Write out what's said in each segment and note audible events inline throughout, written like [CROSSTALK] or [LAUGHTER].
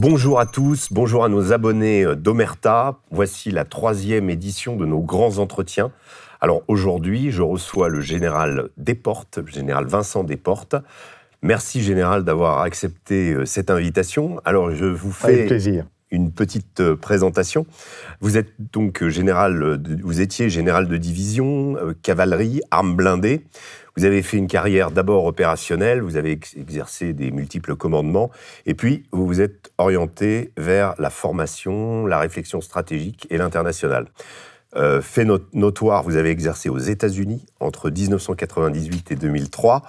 Bonjour à tous, bonjour à nos abonnés euh, d'Omerta. Voici la troisième édition de nos grands entretiens. Alors aujourd'hui, je reçois le général Desportes, le général Vincent Desportes. Merci général d'avoir accepté euh, cette invitation. Alors je vous fais plaisir une petite euh, présentation. Vous êtes donc euh, général, euh, vous étiez général de division, cavalerie, armes blindées. Vous avez fait une carrière d'abord opérationnelle, vous avez exercé des multiples commandements, et puis vous vous êtes orienté vers la formation, la réflexion stratégique et l'international. fait notoire, vous avez exercé aux États-Unis entre 1998 et 2003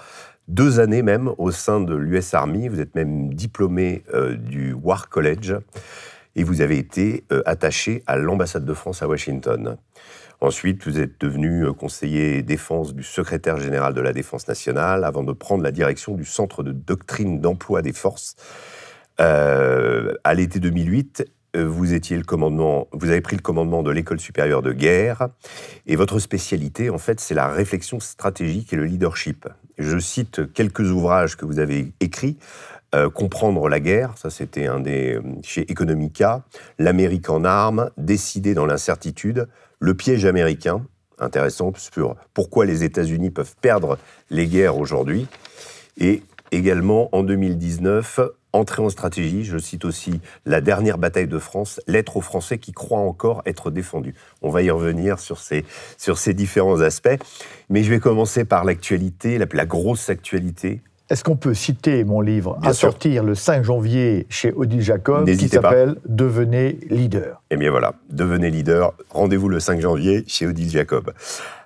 deux années même au sein de l'US Army. Vous êtes même diplômé du War College et vous avez été euh, attaché à l'ambassade de France à Washington. Ensuite, vous êtes devenu euh, conseiller défense du secrétaire général de la Défense nationale avant de prendre la direction du Centre de doctrine d'emploi des forces. Euh, à l'été 2008, vous, étiez le commandement, vous avez pris le commandement de l'école supérieure de guerre et votre spécialité, en fait, c'est la réflexion stratégique et le leadership. Je cite quelques ouvrages que vous avez écrits euh, comprendre la guerre, ça c'était un des chez Economica, l'Amérique en armes, décider dans l'incertitude, le piège américain, intéressant sur pourquoi les États-Unis peuvent perdre les guerres aujourd'hui, et également en 2019 entrer en stratégie, je cite aussi la dernière bataille de France, lettre aux Français qui croient encore être défendus. On va y revenir sur ces, sur ces différents aspects, mais je vais commencer par l'actualité, la grosse actualité, est-ce qu'on peut citer mon livre à sortir le 5 janvier chez Odile Jacob qui s'appelle Devenez leader Eh bien voilà, Devenez leader, rendez-vous le 5 janvier chez Odile Jacob.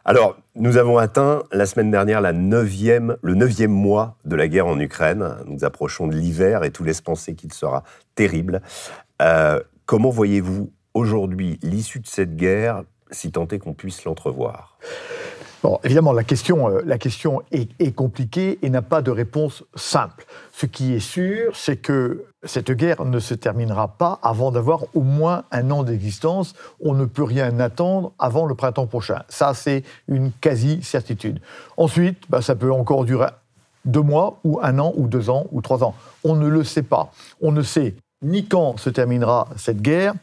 Alors, nous avons atteint la semaine dernière la 9e, le neuvième mois de la guerre en Ukraine. Nous approchons de l'hiver et tout laisse penser qu'il sera terrible. Euh, comment voyez-vous aujourd'hui l'issue de cette guerre, si tant est qu'on puisse l'entrevoir évidemment, la question, euh, est, compliquée et n'a pas de réponse simple. Ce qui est sûr, c'est que cette guerre ne se terminera pas avant d'avoir au moins un an d'existence. On ne peut rien attendre avant le printemps prochain. Ça, c'est une quasi-certitude. Ensuite, bah, ça peut encore durer deux mois ou un an ou deux ans ou trois ans. On ne le sait pas. On ne sait ni quand se terminera cette guerre,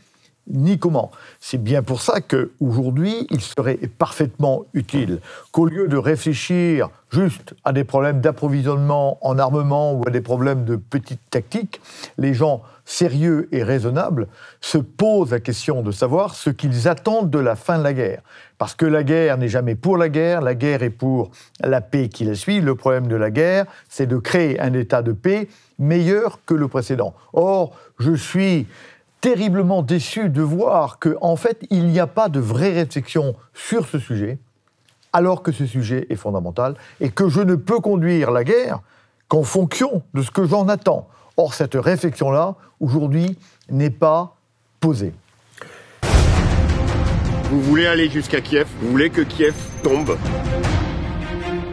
ni comment. C'est bien pour ça qu'aujourd'hui, il serait parfaitement utile qu'au lieu de réfléchir juste à des problèmes d'approvisionnement en armement ou à des problèmes de petite tactique, les gens sérieux et raisonnables se posent la question de savoir ce qu'ils attendent de la fin de la guerre. Parce que la guerre n'est jamais pour la guerre, la guerre est pour la paix qui la suit. Le problème de la guerre, c'est de créer un état de paix meilleur que le précédent. Or, je suis terriblement déçu de voir que, en fait, il n'y a pas de vraie réflexion sur ce sujet, alors que ce sujet est fondamental, et que je ne peux conduire la guerre qu'en fonction de ce que j'en attends. Or, cette réflexion-là, aujourd'hui, n'est pas posée. Vous voulez aller jusqu'à Kiev Vous voulez que Kiev tombe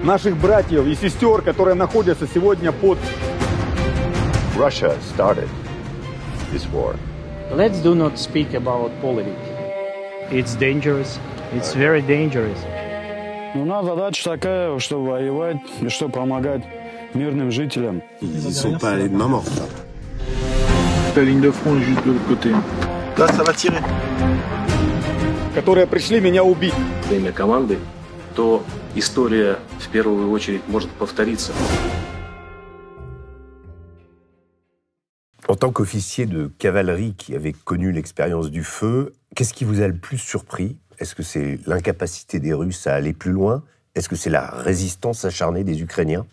и которые находятся сегодня под... Russia started this war. Let's do not speak about politics. It's dangerous. It's very dangerous. Ну, у нас задача такая, чтобы воевать и чтобы помогать мирным жителям. Ils sont pas allés de maman. La ligne de front juste de l'autre côté. Là, ça va tirer. Которые пришли меня убить. Время команды, то история в первую очередь может повториться. En tant qu'officier de cavalerie qui avait connu l'expérience du feu, qu'est-ce qui vous a le plus surpris Est-ce que c'est l'incapacité des Russes à aller plus loin Est-ce que c'est la résistance acharnée des Ukrainiens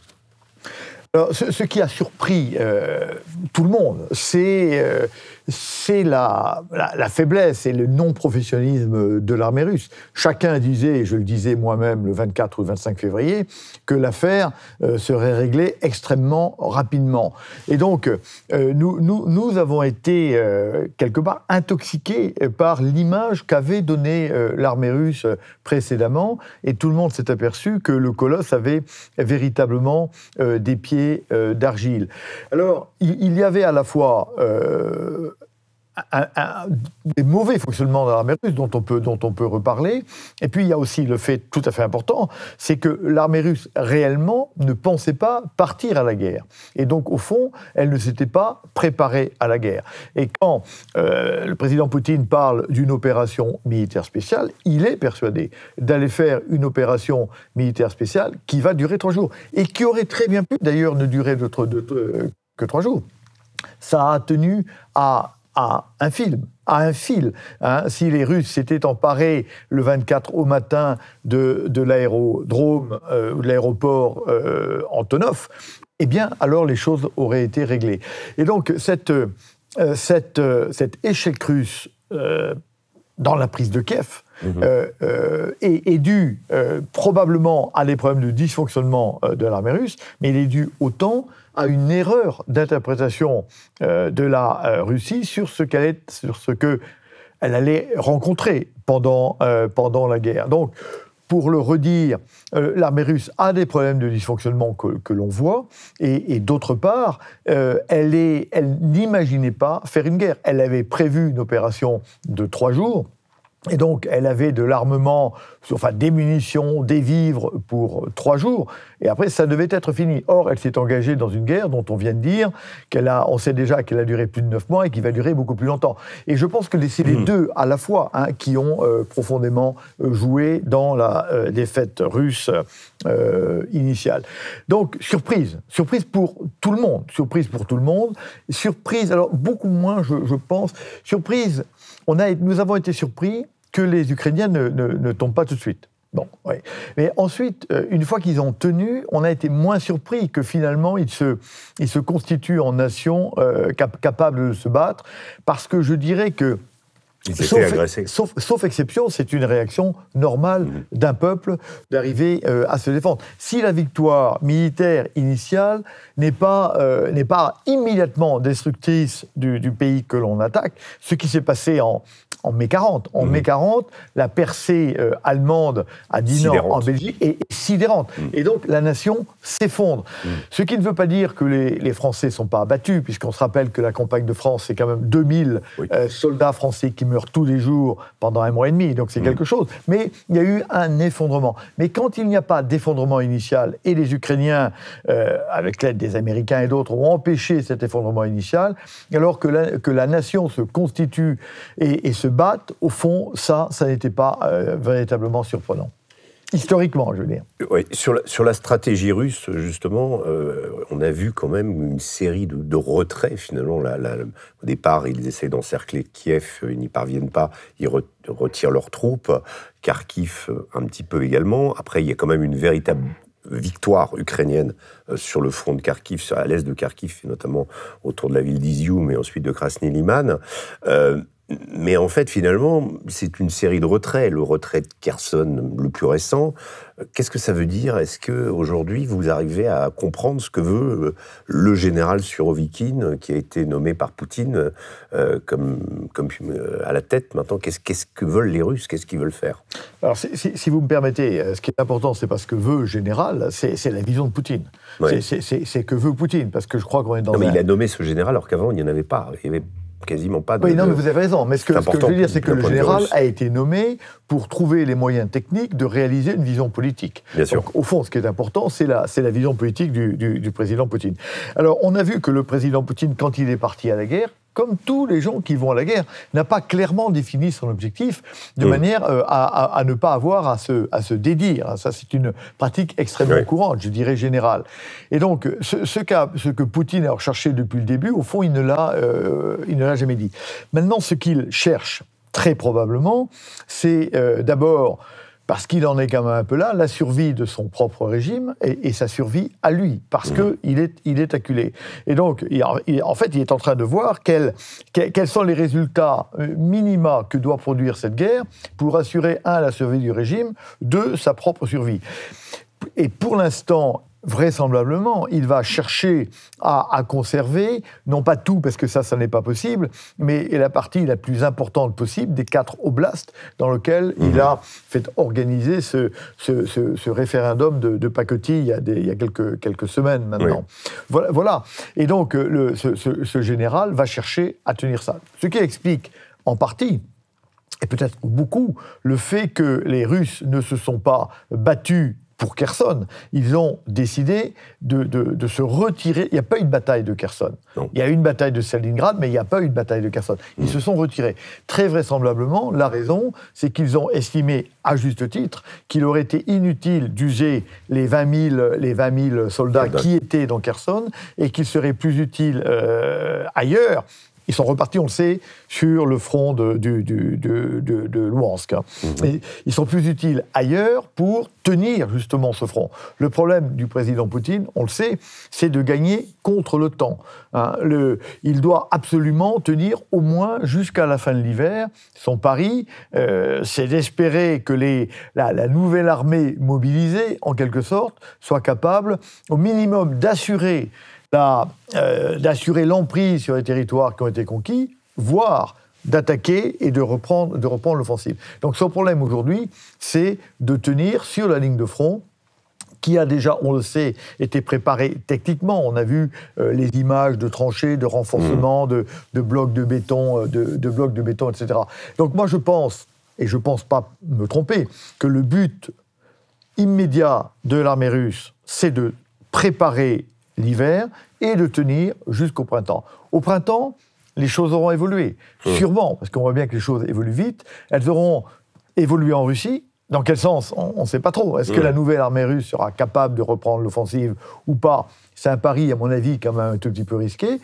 ce, qui a surpris euh, tout le monde, c'est euh, c'est la, la, faiblesse et le non-professionnalisme de l'armée russe. Chacun disait, et je le disais moi-même le 24 ou le 25 février, que l'affaire euh, serait réglée extrêmement rapidement. Et donc, euh, nous, nous, nous, avons été euh, quelque part intoxiqués par l'image qu'avait donnée l'armée russe précédemment, et tout le monde s'est aperçu que le colosse avait véritablement des pieds d'argile. Alors, il, y avait à la fois un, des mauvais fonctionnements de l'armée russe dont on, peut, dont on peut reparler. Et puis il y a aussi le fait tout à fait important, c'est que l'armée russe réellement ne pensait pas partir à la guerre. Et donc au fond, elle ne s'était pas préparée à la guerre. Et quand euh, le président Poutine parle d'une opération militaire spéciale, il est persuadé d'aller faire une opération militaire spéciale qui va durer trois jours et qui aurait très bien pu d'ailleurs ne durer que trois jours. Ça a tenu à à un film, à un fil. Hein. Si les Russes s'étaient emparés le 24 au matin de, l'aérodrome, euh, de l'aéroport euh, Antonov, eh bien, alors les choses auraient été réglées. Et donc, cette, euh, cette, cet échec russe dans la prise de Kiev, mhm. est, dû probablement à des problèmes de dysfonctionnement de l'armée russe, mais il est dû autant à une erreur d'interprétation euh, de la euh, Russie sur ce qu'elle est, sur ce que allait rencontrer pendant, euh, pendant la guerre. Donc, pour le redire, l'armée russe a des problèmes de dysfonctionnement que, l'on voit, et, d'autre part, elle n'imaginait pas faire une guerre. Elle avait prévu une opération de trois jours, et donc, elle avait de l'armement, enfin des munitions, des vivres pour trois jours, et après, ça devait être fini. Or, elle s'est engagée dans une guerre dont on vient de dire qu'elle a, on sait déjà qu'elle a duré plus de neuf mois et qu'il va durer beaucoup plus longtemps. Et je pense que c'est les hmm. deux à la fois hein, qui ont euh, profondément euh, joué dans la euh, défaite russe initiale. Donc, surprise, surprise pour tout le monde, surprise pour tout le monde, surprise, alors beaucoup moins, je, je pense, surprise, on a, nous avons été surpris que les Ukrainiens ne, tombent pas tout de suite. Bon, oui. Mais ensuite, euh, une fois qu'ils ont tenu, on a été moins surpris que finalement ils se, ils se constituent en nation euh, capable de se battre, parce que je dirais que sauf, Sauf, exception, c'est une réaction normale mhm. d'un peuple d'arriver euh, à se défendre. Si la victoire militaire initiale n'est pas, euh, pas immédiatement destructrice du, pays que l'on attaque, ce qui s'est passé en, mai 40. En mai 40, mhm. la percée euh, allemande à Dinan en Belgique est sidérante. Mhm. Et donc la nation s'effondre. Ce qui ne veut pas dire que les, Français ne sont pas abattus, puisqu'on se rappelle que la campagne de France, c'est quand même 2000 soldats français qui meurent tous les jours pendant un mois et demi, donc c'est mm. quelque chose. Mais il y a eu un effondrement. Mais quand il n'y a pas d'effondrement initial, et les Ukrainiens, euh, avec l'aide des Américains et d'autres, ont empêché cet effondrement initial, alors que la, nation se constitue et, se batte, au fond, ça, ça n'était pas euh, véritablement surprenant. Historiquement, je veux dire. sur, la, sur la stratégie russe, justement, euh, on a vu quand même une série de, retraits, finalement. au départ, ils essaient d'encercler Kiev, ils n'y parviennent pas, ils retirent leurs troupes, Kharkiv un petit peu également. Après, il y a quand même une véritable victoire ukrainienne euh, sur le front de Kharkiv, à l'est de Kharkiv, notamment autour de la ville d'Izium et ensuite de Krasny Liman. Euh, mais en fait, finalement, c'est une série de retraits. Le retrait de Carson, le plus récent, euh, qu'est-ce que ça veut dire Est-ce que aujourd'hui vous arrivez à comprendre ce que veut euh, le général Surovikin, euh, qui a été nommé par Poutine comme, comme à la tête maintenant Qu'est-ce que veulent les Russes Qu'est-ce qu'ils veulent faire Alors, si, vous me permettez, ce qui est important, c'est pas ce que veut le général, c'est la vision de Poutine. c'est, C'est que veut Poutine, parce que je crois qu'on est dans. Non, mais il a nommé ce général alors qu'avant il n'y en avait pas. Il y avait quasiment pas de. Oui, non, mais vous avez raison. Mais ce que, je veux dire, c'est que le général a été nommé pour trouver les moyens techniques de réaliser une vision politique. Bien au fond, ce qui est important, c'est la, la vision politique du président Poutine. Alors, on a vu que le président Poutine, quand il est parti à la guerre, comme tous les gens qui vont à la guerre, n'a pas clairement défini son objectif de manière euh, à, ne pas avoir à se, dédire. Hein, ça, c'est une pratique extrêmement courante, je dirais générale. Et donc, ce, que Poutine a recherché depuis le début, au fond, il ne l'a, euh, jamais dit. Maintenant, ce qu'il cherche, très probablement, c'est euh, d'abord parce qu'il en est quand même un peu là, la survie de son propre régime et, sa survie à lui, parce mmh. que qu'il est, il est acculé. Et donc, en fait, il est en train de voir quels, quels sont les résultats euh, minima que doit produire cette guerre pour assurer, un, la survie du régime, deux, sa propre survie. Et pour l'instant, vraisemblablement, il va chercher à, conserver, non pas tout, parce que ça, ça n'est pas possible, mais la partie la plus importante possible des quatre oblasts dans lesquels il mhm. a fait organiser ce, référendum de, de pacotille il y a, quelques, semaines maintenant. Voilà, Et donc, euh, ce général va chercher à tenir ça. Ce qui explique en partie, et peut-être beaucoup, le fait que les Russes ne se sont pas battus pour Kherson. Ils ont décidé de, se retirer. Il n'y a pas eu de bataille de Kherson. Il y a eu une bataille de Stalingrad, mais il n'y a pas eu de bataille de Kherson. Ils se sont retirés. Très vraisemblablement, la raison, c'est qu'ils ont estimé, à juste titre, qu'il aurait été inutile d'user les 20 000, les soldats qui étaient dans Kherson et qu'il serait plus utile euh, ailleurs ils sont repartis, on le sait, sur le front de, du, hein. mhm. ils sont plus utiles ailleurs pour tenir justement ce front. Le problème du président Poutine, on le sait, c'est de gagner contre hein. le temps. il doit absolument tenir au moins jusqu'à la fin de l'hiver. Son pari, euh, c'est d'espérer que la nouvelle armée mobilisée, en quelque sorte, soit capable au minimum d'assurer bah, euh, d'assurer l'emprise sur les territoires qui ont été conquis, voire d'attaquer et de reprendre, de reprendre l'offensive. Donc son problème aujourd'hui, c'est de tenir sur la ligne de front qui a déjà, on le sait, été préparée techniquement. On a vu euh, les images de tranchées, de renforcement, mmh. de, blocs de béton, euh, de, blocs de béton, etc. Donc moi je pense, et je ne pense pas me tromper, que le but immédiat de l'armée russe, c'est de préparer l'hiver et de tenir jusqu'au printemps. Au printemps, les choses auront évolué, euh. sûrement, parce qu'on voit bien que les choses évoluent vite. Elles auront évolué en Russie. Dans quel sens On ne sait pas trop. Est-ce que la nouvelle armée russe sera capable de reprendre l'offensive ou pas C'est un pari, à mon avis, quand même un tout petit peu risqué.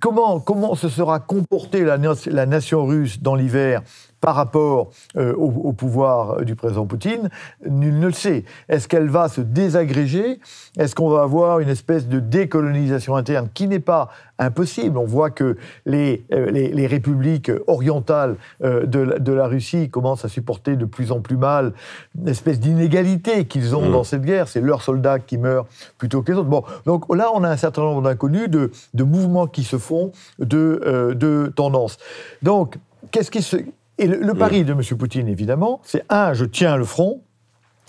Comment, comment se sera comportée la nation russe dans l'hiver par rapport euh, au, pouvoir du président Poutine, nul ne le sait. Est-ce qu'elle va se désagréger Est-ce qu'on va avoir une espèce de décolonisation interne qui n'est pas impossible On voit que les, euh, les, républiques orientales euh, de, la, de, la Russie commencent à supporter de plus en plus mal une espèce d'inégalité qu'ils ont mmh. dans cette guerre. C'est leurs soldats qui meurent plutôt que les autres. Bon, donc là, on a un certain nombre d'inconnus, de, de, mouvements qui se font, de, de tendances. Donc, qu'est-ce qui se et le, mm. pari de M. Poutine, évidemment, c'est un, je tiens le front.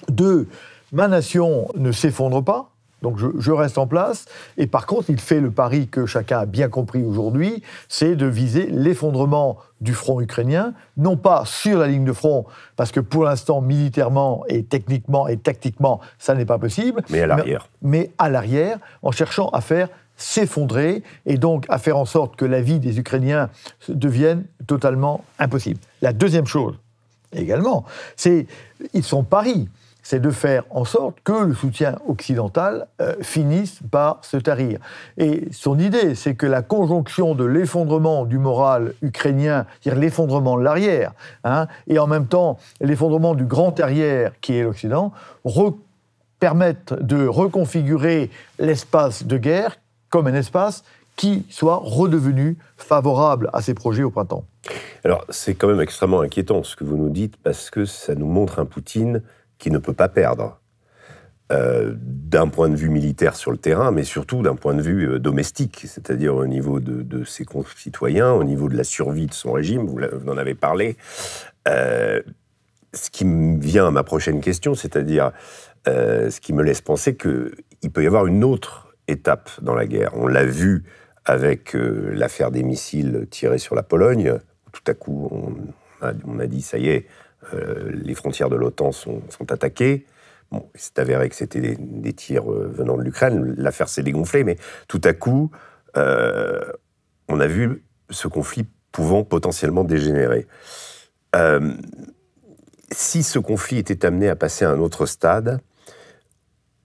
Deux, ma nation ne s'effondre pas. Donc je, reste en place. Et par contre, il fait le pari que chacun a bien compris aujourd'hui, c'est de viser l'effondrement du front ukrainien, non pas sur la ligne de front, parce que pour l'instant, militairement et techniquement et tactiquement, ça n'est pas possible. Mais à l'arrière. mais à l'arrière, en cherchant à faire s'effondrer et donc à faire en sorte que la vie des Ukrainiens devienne totalement impossible. La deuxième chose, également, c'est ils sont paris c'est de faire en sorte que le soutien occidental euh, finisse par se tarir. Et son idée, c'est que la conjonction de l'effondrement du moral ukrainien, c'est-à-dire l'effondrement de l'arrière, hein, et en même temps l'effondrement du grand arrière qui est l'Occident, permettent de reconfigurer l'espace de guerre comme un espace qui soit redevenu favorable à ces projets au printemps. Alors, c'est quand même extrêmement inquiétant ce que vous nous dites, parce que ça nous montre un Poutine qui ne peut pas perdre. Euh, d'un point de vue militaire sur le terrain, mais surtout d'un point de vue euh, domestique, c'est-à-dire au niveau de, ses concitoyens, au niveau de la survie de son régime, vous, en avez parlé. Euh, ce qui me vient à ma prochaine question, c'est-à-dire ce qui me laisse penser qu'il peut y avoir une autre étape dans la guerre. On l'a vu avec euh, l'affaire des missiles tirés sur la Pologne, tout à coup on a, dit ça y est, euh, les frontières de l'OTAN sont, attaquées. Bon, il s'est avéré que c'était des, tirs euh, venant de l'Ukraine, l'affaire s'est dégonflée, mais tout à coup, on a vu ce conflit pouvant potentiellement dégénérer. si ce conflit était amené à passer à un autre stade,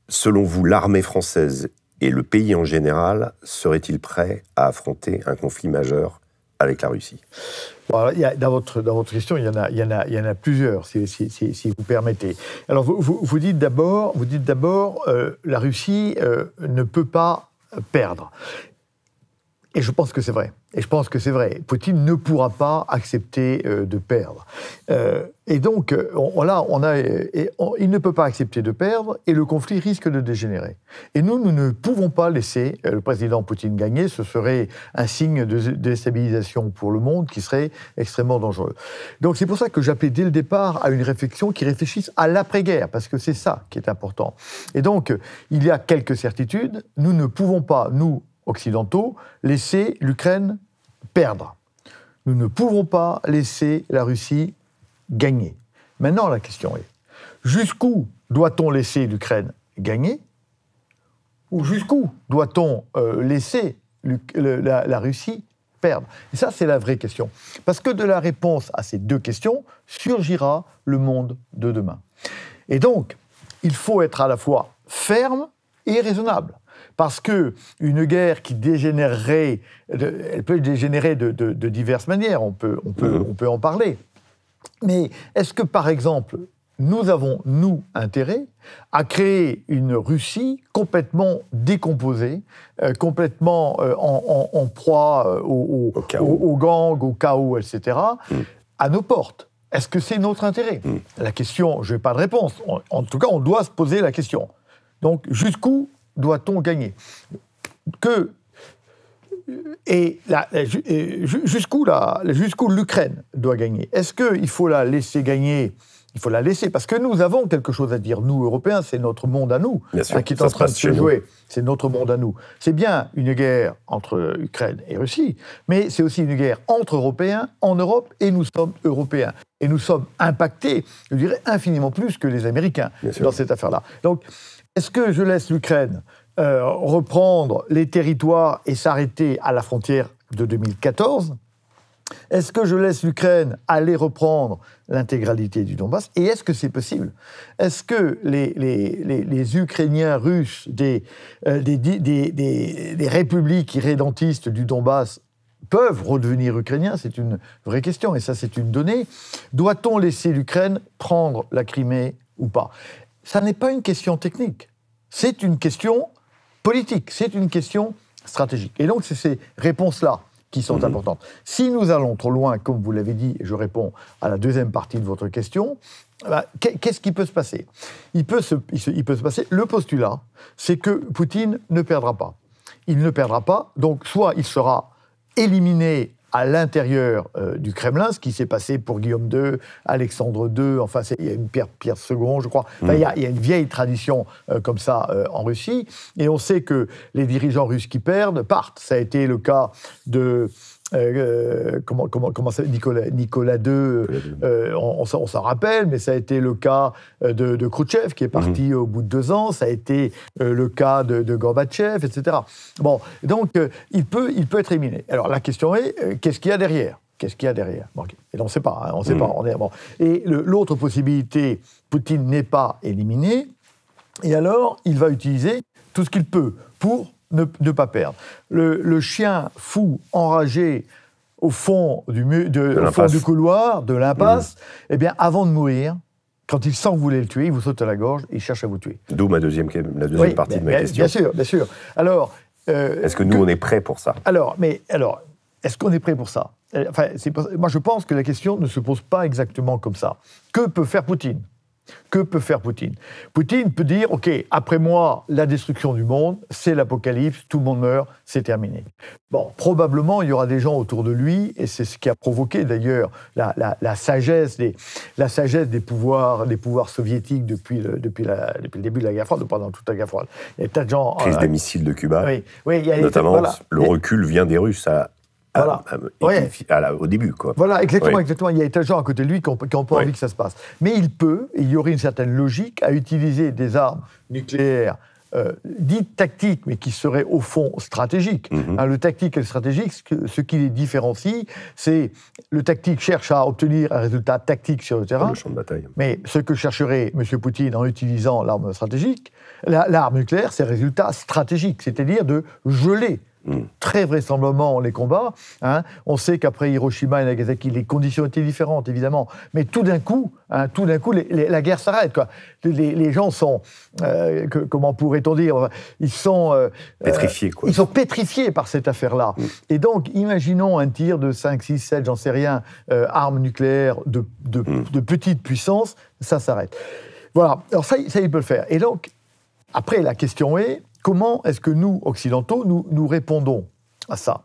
selon vous, l'armée française et le pays en général serait-il prêt à affronter un conflit majeur avec la Russie dans, votre, dans votre question, il y en a, y y en a plusieurs, si, vous permettez. Alors, vous, vous, dites d'abord, vous dites d'abord, euh, la Russie euh, ne peut pas perdre. Et je pense que c'est vrai. Et je pense que c'est vrai. Poutine ne pourra pas accepter euh, de perdre. Euh, et donc, euh, il ne peut pas accepter de perdre et le conflit risque de dégénérer. Et nous, nous ne pouvons pas laisser le président Poutine gagner. Ce serait un signe de déstabilisation pour le monde qui serait extrêmement dangereux. Donc, c'est pour ça que j'appelais dès le départ à une réflexion qui réfléchisse à l'après-guerre, parce que c'est ça qui est important. Et donc, il y a quelques certitudes. Nous ne pouvons pas, nous, occidentaux, laisser l'Ukraine perdre. Nous ne pouvons pas laisser la Russie gagner. Maintenant, la question est, jusqu'où doit-on laisser l'Ukraine gagner Ou jusqu'où doit-on euh, laisser la, Russie perdre Et ça, c'est la vraie question. Parce que de la réponse à ces deux questions surgira le monde de demain. Et donc, il faut être à la fois ferme et raisonnable parce que une guerre qui dégénérerait, elle peut dégénérer de, diverses manières. On peut, on peut, mhm. on peut en parler. Mais est-ce que, par exemple, nous avons, nous, intérêt à créer une Russie complètement décomposée, euh, complètement euh, en, proie euh, au, gangs, au, au chaos, etc., mm. à nos portes Est-ce que c'est notre intérêt mm. La question, je n'ai pas de réponse. en, tout cas, on doit se poser la question. Donc, jusqu'où doit-on gagner que et, jusqu'où jusqu'où l'Ukraine doit gagner Est-ce qu'il faut la laisser gagner Il faut la laisser parce que nous avons quelque chose à dire. Nous Européens, c'est notre monde à nous hein, qui est en train de se jouer. C'est notre monde à nous. C'est bien une guerre entre Ukraine et Russie, mais c'est aussi une guerre entre Européens en Europe et nous sommes Européens et nous sommes impactés, je dirais infiniment plus que les Américains dans cette affaire-là. Donc est-ce que je laisse l'Ukraine euh, reprendre les territoires et s'arrêter à la frontière de 2014 est-ce que je laisse l'Ukraine aller reprendre l'intégralité du Donbass Et est-ce que c'est possible Est-ce que les, Ukrainiens russes euh, des, des républiques irrédentistes du Donbass peuvent redevenir ukrainiens C'est une vraie question, et ça c'est une donnée. Doit-on laisser l'Ukraine prendre la Crimée ou pas ça n'est pas une question technique. C'est une question politique, c'est une question stratégique. Et donc, c'est ces réponses-là qui sont mhm. importantes. Si nous allons trop loin, comme vous l'avez dit, et je réponds à la deuxième partie de votre question, bah, qu'est-ce qui peut se passer il peut se passer, le postulat, c'est que Poutine ne perdra pas. Il ne perdra pas, donc soit il sera éliminé à l'intérieur euh, du Kremlin, ce qui s'est passé pour Guillaume II, Alexandre II, enfin, il y a une Pierre, Pierre II, je crois. Mm. il, y a, une vieille tradition euh, comme ça euh, en Russie. Et on sait que les dirigeants russes qui perdent partent. Ça a été le cas de euh, euh, comment, comment, comment ça, Nicolas, Nicolas II, euh, on, s'en rappelle, mais ça a été le cas de, de Khrouchtchev qui est parti mhm. au bout de deux ans, ça a été le cas de, de, Gorbatchev, etc. Bon, donc il, peut, il peut être éliminé. Alors la question est, qu'est-ce qu'il y a derrière Qu'est-ce qu'il y a derrière Et on ne sait pas, on on sait pas. Hein, on mhm. Et l'autre possibilité, Poutine n'est pas éliminé, et alors il va utiliser tout ce qu'il peut pour ne, pas perdre. Le, chien fou, enragé, au fond du, couloir, de l'impasse, mm. eh bien, avant de mourir, quand il sent que vous voulez le tuer, il vous saute à la gorge et il cherche à vous tuer. D'où ma deuxième, la deuxième partie de ma question. Bien sûr, bien sûr. Alors. Euh, est-ce que nous, on est prêts pour ça Alors, mais alors, est-ce qu'on est prêt pour ça euh, enfin, Moi, je pense que la question ne se pose pas exactement comme ça. Que peut faire Poutine que peut faire Poutine Poutine peut dire, OK, après moi, la destruction du monde, c'est l'apocalypse, tout le monde meurt, c'est terminé. Bon, probablement, il y aura des gens autour de lui, et c'est ce qui a provoqué d'ailleurs la, sagesse, des, la sagesse des, pouvoirs, des pouvoirs soviétiques depuis le, depuis, le début de la guerre froide, pendant toute la guerre froide. Il de gens... Crise euh, des missiles de Cuba. Oui, il y a Notamment, le recul vient des Russes à voilà. Ah, bah, au début, quoi. Voilà, exactement, exactement. Il y a des gens à côté de lui qui n'ont pas envie que ça se passe. Mais il peut, et il y aurait une certaine logique, à utiliser des armes nucléaires euh, dites tactiques, mais qui seraient au fond stratégiques. Mhm. Hein, le tactique et le stratégique, ce, qui les différencie, c'est le tactique cherche à obtenir un résultat tactique sur le terrain. le champ de bataille. Mais ce que chercherait M. Poutine en utilisant l'arme stratégique, l'arme nucléaire, c'est résultat stratégique, c'est-à-dire de geler très vraisemblablement les combats. Hein. On sait qu'après Hiroshima et Nagasaki, les conditions étaient différentes, évidemment. Mais tout d'un coup, hein, tout d'un coup, la guerre s'arrête. Les, les, gens sont, euh, comment pourrait-on dire, ils sont euh, euh, pétrifiés. Quoi. Ils sont pétrifiés par cette affaire-là. Mm. Et donc, imaginons un tir de 5, 6, 7, j'en sais rien, euh, armes nucléaires mm. de, petite puissance, ça s'arrête. Voilà. Alors ça, ça, il peut le faire. Et donc, après, la question est Comment est-ce que nous, occidentaux, nous, répondons à ça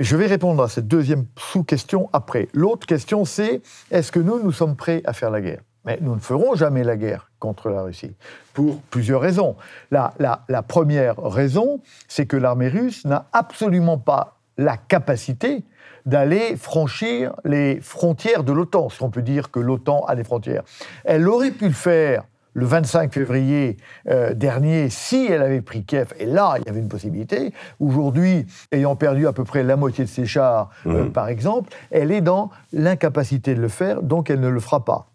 je vais répondre à cette deuxième sous-question après. L'autre question, c'est est-ce que nous, nous sommes prêts à faire la guerre Mais nous ne ferons jamais la guerre contre la Russie, pour plusieurs raisons. La, la première raison, c'est que l'armée russe n'a absolument pas la capacité d'aller franchir les frontières de l'OTAN, si on peut dire que l'OTAN a des frontières. Elle aurait pu le faire le 25 février euh, dernier si elle avait pris Kiev, et là, il y avait une possibilité. Aujourd'hui, ayant perdu à peu près la moitié de ses chars, euh, mhm. par exemple, elle est dans l'incapacité de le faire, donc elle ne le fera pas.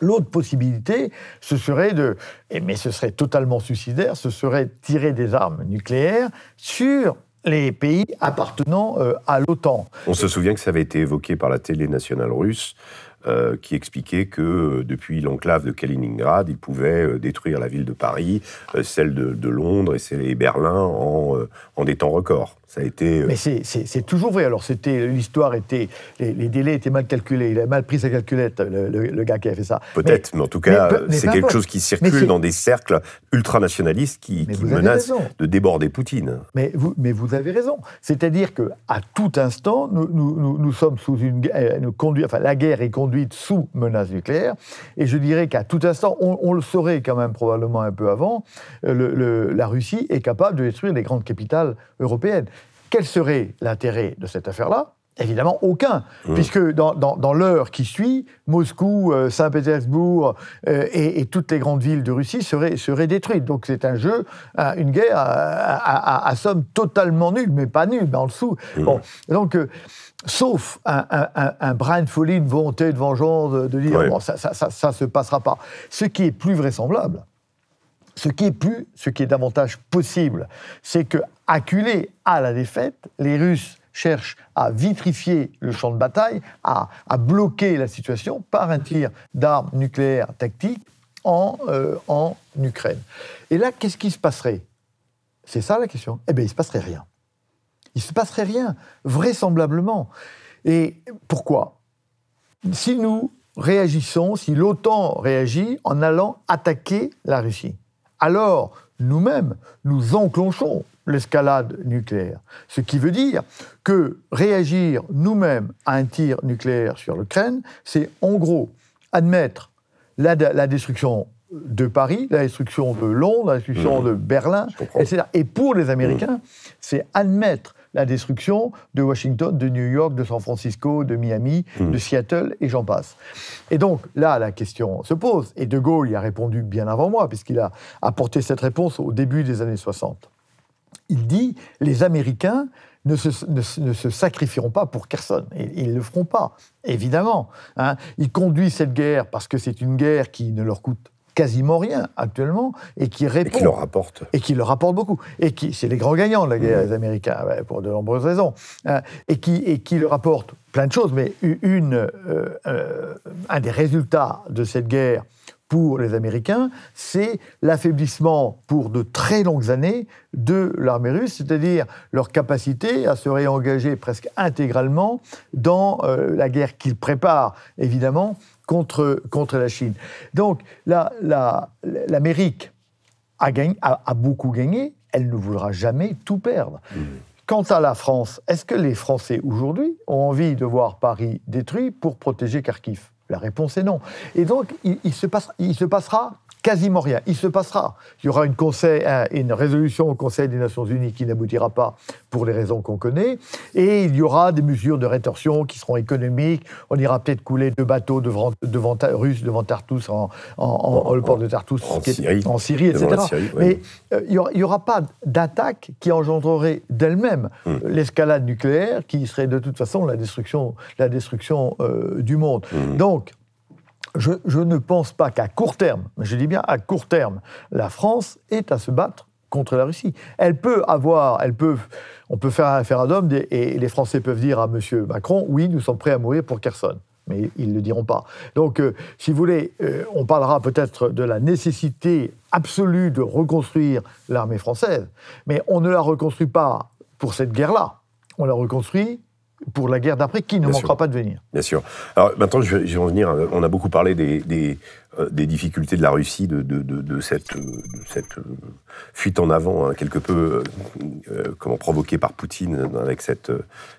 L'autre possibilité, ce serait de, mais ce serait totalement suicidaire, ce serait tirer des armes nucléaires sur les pays appartenant euh, à l'OTAN. On se souvient que ça avait été évoqué par la télé nationale russe euh, qui expliquait que euh, depuis l'enclave de Kaliningrad, il pouvait euh, détruire la ville de Paris, celle de, Londres et, de Berlin en, en des temps records. Ça a été. Euh, mais c'est toujours vrai. Alors, c'était l'histoire était. Les, délais étaient mal calculés. Il a mal pris sa calculette, le, gars qui a fait ça. Peut-être, mais, en tout cas, c'est quelque chose qui circule dans des cercles ultranationalistes qui, qui menacent de déborder Poutine. Mais vous, mais vous avez raison. C'est-à-dire que à tout instant, nous, sommes sous une, euh, Enfin, la guerre est conduite sous menace nucléaire. Et je dirais qu'à tout instant, on, le saurait quand même probablement un peu avant. Euh, la Russie est capable de détruire les grandes capitales européennes. Quel serait l'intérêt de cette affaire-là Évidemment, aucun, mmh. puisque dans, l'heure qui suit, Moscou, euh, Saint-Pétersbourg euh, et, toutes les grandes villes de Russie seraient, détruites. Donc c'est un jeu, euh, une guerre à, somme totalement nulle, mais pas nulle, mais en dessous. Mmh. Bon, donc, sauf un, brin de folie, une volonté de vengeance, de, dire bon, ça ça, ça se passera pas. Ce qui est plus vraisemblable, ce qui est plus, ce qui est davantage possible, c'est que acculés à la défaite, les Russes cherchent à vitrifier le champ de bataille, à, bloquer la situation par un tir d'armes nucléaires tactiques en, euh, en Ukraine. Et là, qu'est-ce qui se passerait C'est ça la question. Eh bien, il ne se passerait rien. Il ne se passerait rien, vraisemblablement. Et pourquoi Si nous réagissons, si l'OTAN réagit en allant attaquer la Russie, alors nous-mêmes, nous enclenchons l'escalade nucléaire. Ce qui veut dire que réagir nous-mêmes à un tir nucléaire sur l'Ukraine, c'est en gros admettre la, destruction de Paris, la destruction de Londres, la destruction mmh. de Berlin, etc. Et pour les Américains, mmh. c'est admettre la destruction de Washington, de New York, de San Francisco, de Miami, mmh. de Seattle, et j'en passe. Et donc là, la question se pose, et De Gaulle y a répondu bien avant moi, puisqu'il a apporté cette réponse au début des années 60 il dit les Américains ne se, sacrifieront pas pour et Ils ne le feront pas, évidemment. Hein. Ils conduisent cette guerre parce que c'est une guerre qui ne leur coûte quasiment rien actuellement et qui leur rapporte. Et qui leur rapporte beaucoup. Et qui, c'est les grands gagnants de la guerre, des mmh. les Américains, pour de nombreuses raisons. Hein. Et qui, et qui leur apporte plein de choses, mais euh, euh, un des résultats de cette guerre, pour les Américains, c'est l'affaiblissement pour de très longues années de l'armée russe, c'est-à-dire leur capacité à se réengager presque intégralement dans euh, la guerre qu'ils préparent, évidemment, contre, contre la Chine. Donc l'Amérique a, beaucoup gagné, elle ne voudra jamais tout perdre. Quant à la France, est-ce que les Français aujourd'hui ont envie de voir Paris détruit pour protéger Kharkiv la réponse est non. Et donc, il, se passera quasiment rien. Il se passera. Il y aura euh, une, résolution au Conseil des Nations Unies qui n'aboutira pas pour les raisons qu'on connaît. Et il y aura des mesures de rétorsion qui seront économiques. On ira peut-être couler deux bateaux devant, russes devant Tartus, en, le port de Tartus, en, Syrie, etc. Mais euh, il n'y aura, pas d'attaque qui engendrerait d'elle-même hmm. l'escalade nucléaire, qui serait de toute façon la destruction, la destruction euh, du monde. Hmm. Donc, je, ne pense pas qu'à court terme, je dis bien à court terme, la France est à se battre contre la Russie. Elle peut avoir, elle peut, on peut faire un référendum et les Français peuvent dire à M. Macron, oui, nous sommes prêts à mourir pour Kherson. Mais ils ne le diront pas. Donc, euh, si vous voulez, euh, on parlera peut-être de la nécessité absolue de reconstruire l'armée française, mais on ne la reconstruit pas pour cette guerre-là. On la reconstruit pour la guerre d'après qui ne manquera pas de venir. Bien sûr. Alors maintenant, je vais en venir. Euh, on a beaucoup parlé des, euh, des, difficultés de la Russie, de, de, cette, euh, cette fuite en avant, hein, quelque peu comment provoquée par Poutine avec cette,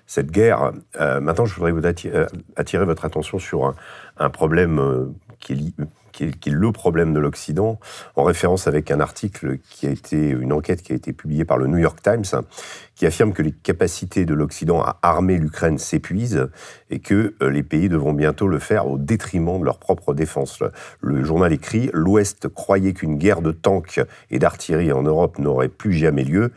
cette guerre. maintenant, je voudrais vous attirer, votre attention sur un, un problème qui est lié qui est, le problème de l'Occident, en référence avec un article qui a été, une enquête qui a été publiée par le New York Times, qui affirme que les capacités de l'Occident à armer l'Ukraine s'épuisent et que euh, les pays devront bientôt le faire au détriment de leur propre défense. Le journal écrit L'Ouest croyait qu'une guerre de tanks et d'artillerie en Europe n'aurait plus jamais lieu,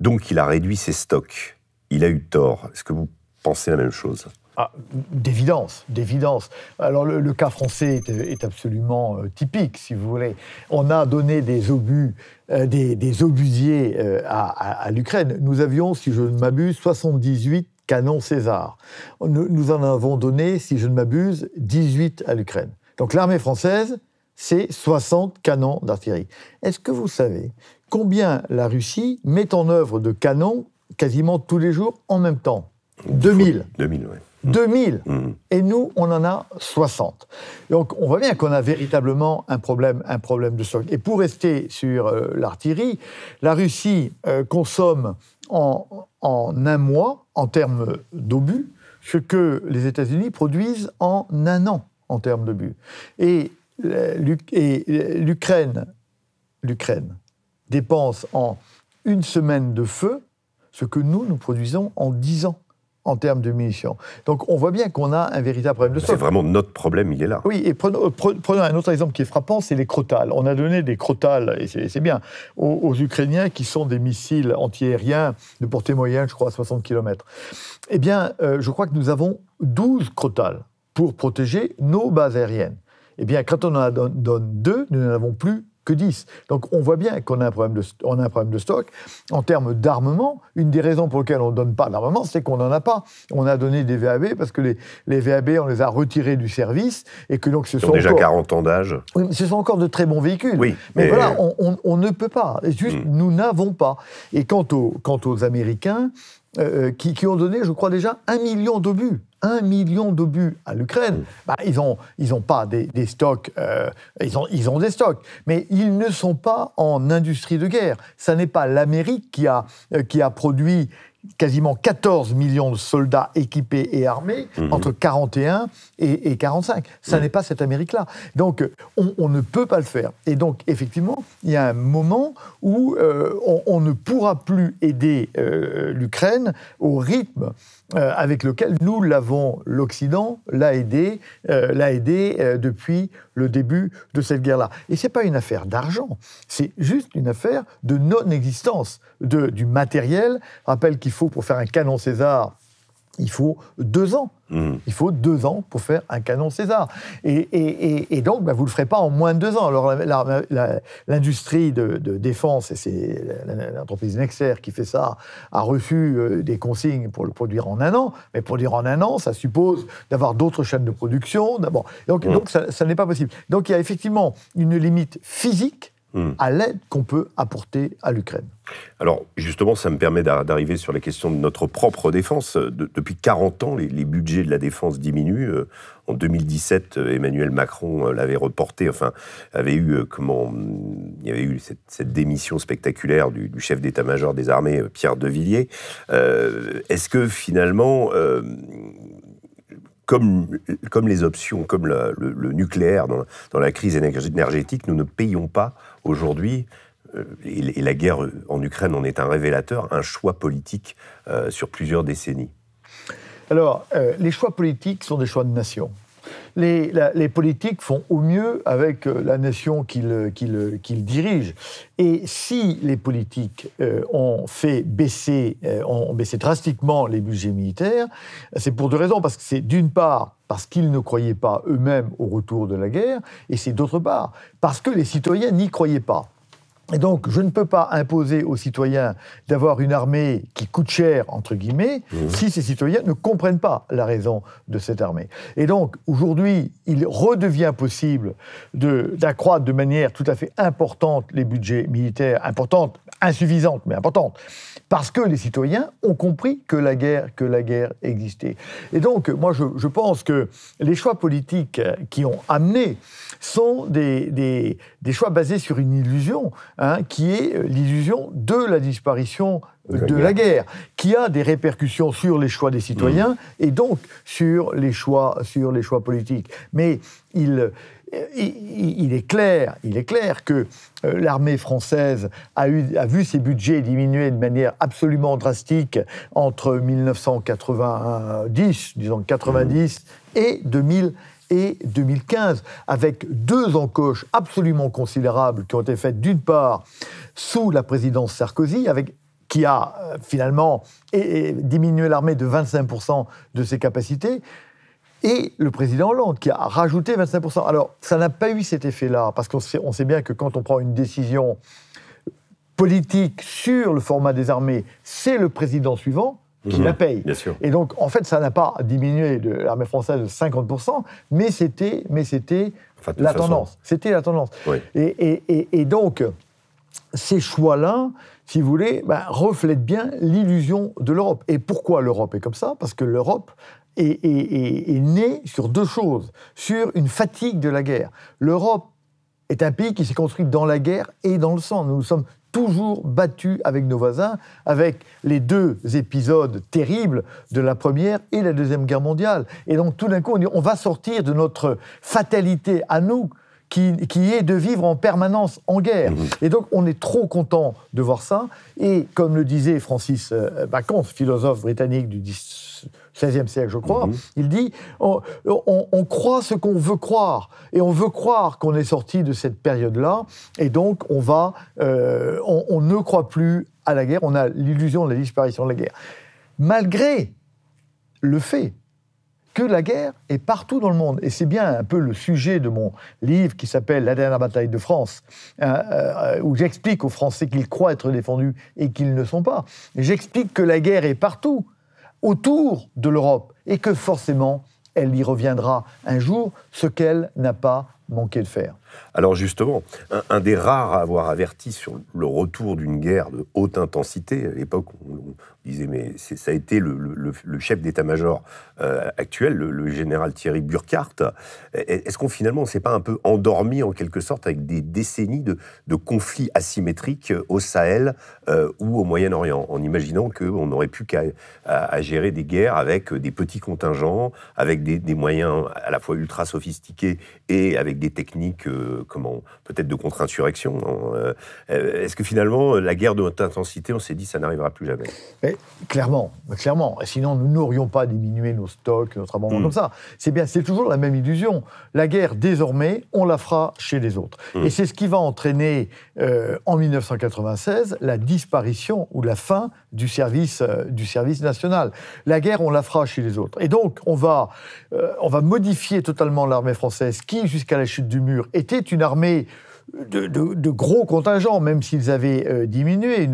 donc il a réduit ses stocks. Il a eu tort. Est-ce que vous pensez la même chose ah, d'évidence, d'évidence. Alors le, cas français est, absolument euh, typique, si vous voulez. On a donné des obus, euh, des, obusiers euh, à, l'Ukraine. Nous avions, si je ne m'abuse, 78 canons César. Nous, nous, en avons donné, si je ne m'abuse, 18 à l'Ukraine. Donc l'armée française, c'est 60 canons d'artillerie. Est-ce que vous savez combien la Russie met en œuvre de canons quasiment tous les jours en même temps 2000. 2000, oui. 2000. Mmh. Mmh. Et nous, on en a 60. Donc, on voit bien qu'on a véritablement un problème, un problème de stock. Et pour rester sur euh, l'artillerie, la Russie euh, consomme en, un mois, en termes d'obus, ce que les États-Unis produisent en un an, en termes d'obus. Et euh, l'Ukraine, l'Ukraine dépense en une semaine de feu ce que nous, nous produisons en dix ans en termes de munitions. Donc on voit bien qu'on a un véritable problème de stock. C'est vraiment notre problème, il est là. Oui, et prenons, un autre exemple qui est frappant, c'est les crotales. On a donné des crotales, et c'est bien, aux, Ukrainiens qui sont des missiles antiaériens de portée moyenne, je crois, à 60 km. Eh bien, euh, je crois que nous avons 12 crotales pour protéger nos bases aériennes. Eh bien, quand on en donne deux, nous n'en avons plus 10. Donc on voit bien qu'on a, un problème de, a un problème de stock. En termes d'armement, une des raisons pour lesquelles on ne donne pas d'armement, c'est qu'on n'en a pas. On a donné des VAB parce que les, les, VAB, on les a retirés du service et que donc ce Ils sont. Ont déjà 40 ans d'âge. Ce sont encore de très bons véhicules. Oui, mais, voilà, on, ne peut pas. Juste, mm. nous n'avons pas. Et quant aux, quant aux Américains, euh, euh, qui, ont donné, je crois déjà, un million d'obus. Un million d'obus à l'Ukraine. Bah, ils n'ont ont pas des, stocks, euh, ils, ont, des stocks, mais ils ne sont pas en industrie de guerre. Ça n'est pas l'Amérique qui qui a produit quasiment 14 millions de soldats équipés et armés mhm. entre 41 et, et 45. Ça mhm. n'est pas cette Amérique-là. Donc, on, ne peut pas le faire. Et donc, effectivement, il y a un moment où euh, on, ne pourra plus aider euh, l'Ukraine au rythme euh, avec lequel nous l'avons, l'Occident l'a aidé, l'a aidé depuis le début de cette guerre-là. Et c'est pas une affaire d'argent, c'est juste une affaire de non-existence de, du matériel. rappelle qu'il faut pour faire un canon César, il faut deux ans. Mmh. Il faut deux ans pour faire un canon César. Et, donc, bah, vous ne le ferez pas en moins de deux ans. Alors, l'industrie de, défense, et c'est l'entreprise Nexer qui fait ça, a reçu euh, des consignes pour le produire en un an. Mais produire en un an, ça suppose d'avoir d'autres chaînes de production. Donc, mmh. donc, ça, ça n'est pas possible. Donc, il y a effectivement une limite physique Hmm. à l'aide qu'on peut apporter à l'Ukraine. Alors justement, ça me permet d'arriver sur la question de notre propre défense. Euh, depuis 40 ans, les, budgets de la défense diminuent. Euh, en 2017, euh, Emmanuel Macron l'avait reporté, enfin, avait eu, comment, hmm, il y avait eu cette, démission spectaculaire du, chef d'état-major des armées, Pierre de Villiers. Est-ce que finalement... comme, comme, les options, comme le, nucléaire dans, dans, la crise énergétique, nous ne payons pas Aujourd'hui, euh, et la guerre en Ukraine en est un révélateur, un choix politique euh, sur plusieurs décennies. Alors, euh, les choix politiques sont des choix de nation les, politiques font au mieux avec euh, la nation euh, euh, qu'ils dirigent. Et si les politiques ont fait baisser, ont baissé drastiquement les budgets militaires, c'est pour deux raisons. Parce que c'est d'une part parce qu'ils ne croyaient pas eux-mêmes au retour de la guerre, et c'est d'autre part parce que les citoyens n'y croyaient pas. Et donc, je ne peux pas imposer aux citoyens d'avoir une armée qui coûte cher, entre guillemets, mmh. si ces citoyens ne comprennent pas la raison de cette armée. Et donc, aujourd'hui, il redevient possible d'accroître de, manière tout à fait importante les budgets militaires, importante insuffisante mais importante, parce que les citoyens ont compris que la guerre, que la guerre existait. Et donc, moi, je, pense que les choix politiques qui ont amené sont des, choix basés sur une illusion, hein, qui est l'illusion de la disparition de, la guerre, qui a des répercussions sur les choix des citoyens mmh. et donc sur les choix, sur les choix politiques. Mais il il est clair, il est clair que euh, l'armée française a, vu ses budgets diminuer de manière absolument drastique entre 1990, disons 90, mmh. et et 2015, avec deux encoches absolument considérables qui ont été faites d'une part sous la présidence Sarkozy, avec qui a euh, finalement diminué l'armée de 25% de ses capacités, et le président Hollande qui a rajouté 25%. Alors, ça n'a pas eu cet effet-là, parce qu'on sait, on sait, bien que quand on prend une décision politique sur le format des armées, c'est le président suivant qui mhm. la paye. sûr. Et donc, en fait, ça n'a pas diminué de l'armée française de 50%, mais c'était, mais c'était la tendance. C'était la tendance. Et, donc, ces choix-là, si vous voulez, ben, reflètent bien l'illusion de l'Europe. Et pourquoi l'Europe est comme ça Parce que l'Europe est, né sur deux choses. Sur une fatigue de la guerre. L'Europe est un pays qui s'est construit dans la guerre et dans le sang. Nous nous sommes toujours battus avec nos voisins, avec les deux épisodes terribles de la Première et la Deuxième Guerre mondiale. Et donc tout d'un coup, on, on va sortir de notre fatalité à nous, qui, est de vivre en permanence en guerre. Mmh. Et donc, on est trop content de voir ça. Et comme le disait Francis euh, Bacon, philosophe britannique du XVIe siècle, je crois, mhm. il dit on, croit ce qu'on veut croire, et on veut croire qu'on est sorti de cette période-là, et donc on va, euh, on, ne croit plus à la guerre, on a l'illusion de la disparition de la guerre, malgré le fait que la guerre est partout dans le monde. Et c'est bien un peu le sujet de mon livre qui s'appelle La dernière bataille de France, hein, euh, où j'explique aux Français qu'ils croient être défendus et qu'ils ne sont pas. J'explique que la guerre est partout autour de l'Europe et que forcément, elle y reviendra un jour, ce qu'elle n'a pas manqué de faire. Alors justement, un, des rares à avoir averti sur le retour d'une guerre de haute intensité, à l'époque on, disait mais ça a été le, chef d'état-major euh, actuel, le, général Thierry Burkhardt, est-ce qu'on finalement on s'est pas un peu endormi en quelque sorte avec des décennies de, conflits asymétriques euh, au Sahel euh, ou au Moyen-Orient, en imaginant qu'on n'aurait plus qu'à gérer des guerres avec des petits contingents, avec des, moyens à la fois ultra sophistiqués et avec des techniques comment peut-être de contre-insurrection. Euh, euh, est-ce que finalement euh, la guerre de haute intensité, on s'est dit ça n'arrivera plus jamais Clairement, clairement. Sinon nous n'aurions pas diminué nos stocks, notre abandon mm. comme ça. C'est bien, c'est toujours la même illusion. La guerre désormais, on la fera chez les autres. Mm. Et c'est ce qui va entraîner en 1996 la disparition ou la fin du service du service national. La guerre, on la fera chez les autres. Et donc on va on va modifier totalement l'armée française qui jusqu'à la chute du mur était une armée de, gros contingents, même s'ils avaient euh, diminué.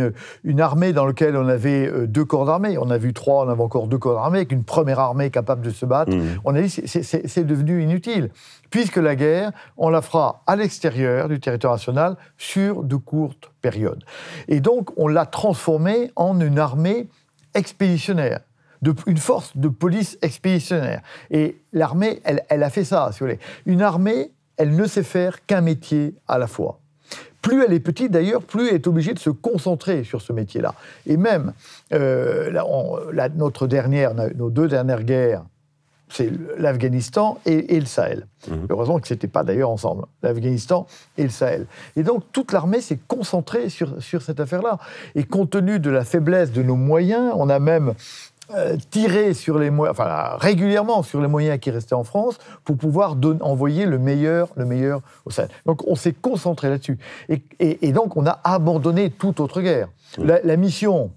Une, armée dans laquelle on avait euh, deux corps d'armée. On a vu trois, on avait encore deux corps d'armée, avec une première armée capable de se battre. Mmh. On a dit c'est devenu inutile, puisque la guerre, on la fera à l'extérieur du territoire national sur de courtes périodes. Et donc, on l'a transformée en une armée expéditionnaire. une force de police expéditionnaire. Et l'armée, elle, elle, a fait ça, si vous voulez. Une armée elle ne sait faire qu'un métier à la fois. Plus elle est petite d'ailleurs, plus elle est obligée de se concentrer sur ce métier-là. Et même, euh, notre dernière, nos deux dernières guerres, c'est l'Afghanistan et, le Sahel. Mhm. Heureusement que ce n'était pas d'ailleurs ensemble, l'Afghanistan et le Sahel. Et donc toute l'armée s'est concentrée sur cette affaire-là. Et compte tenu de la faiblesse de nos moyens, on a même euh, tirer sur les enfin, régulièrement sur les moyens qui restaient en France pour pouvoir envoyer le meilleur, le meilleur au Sahel. Donc on s'est concentré là-dessus. Et, donc on a abandonné toute autre guerre. La, mission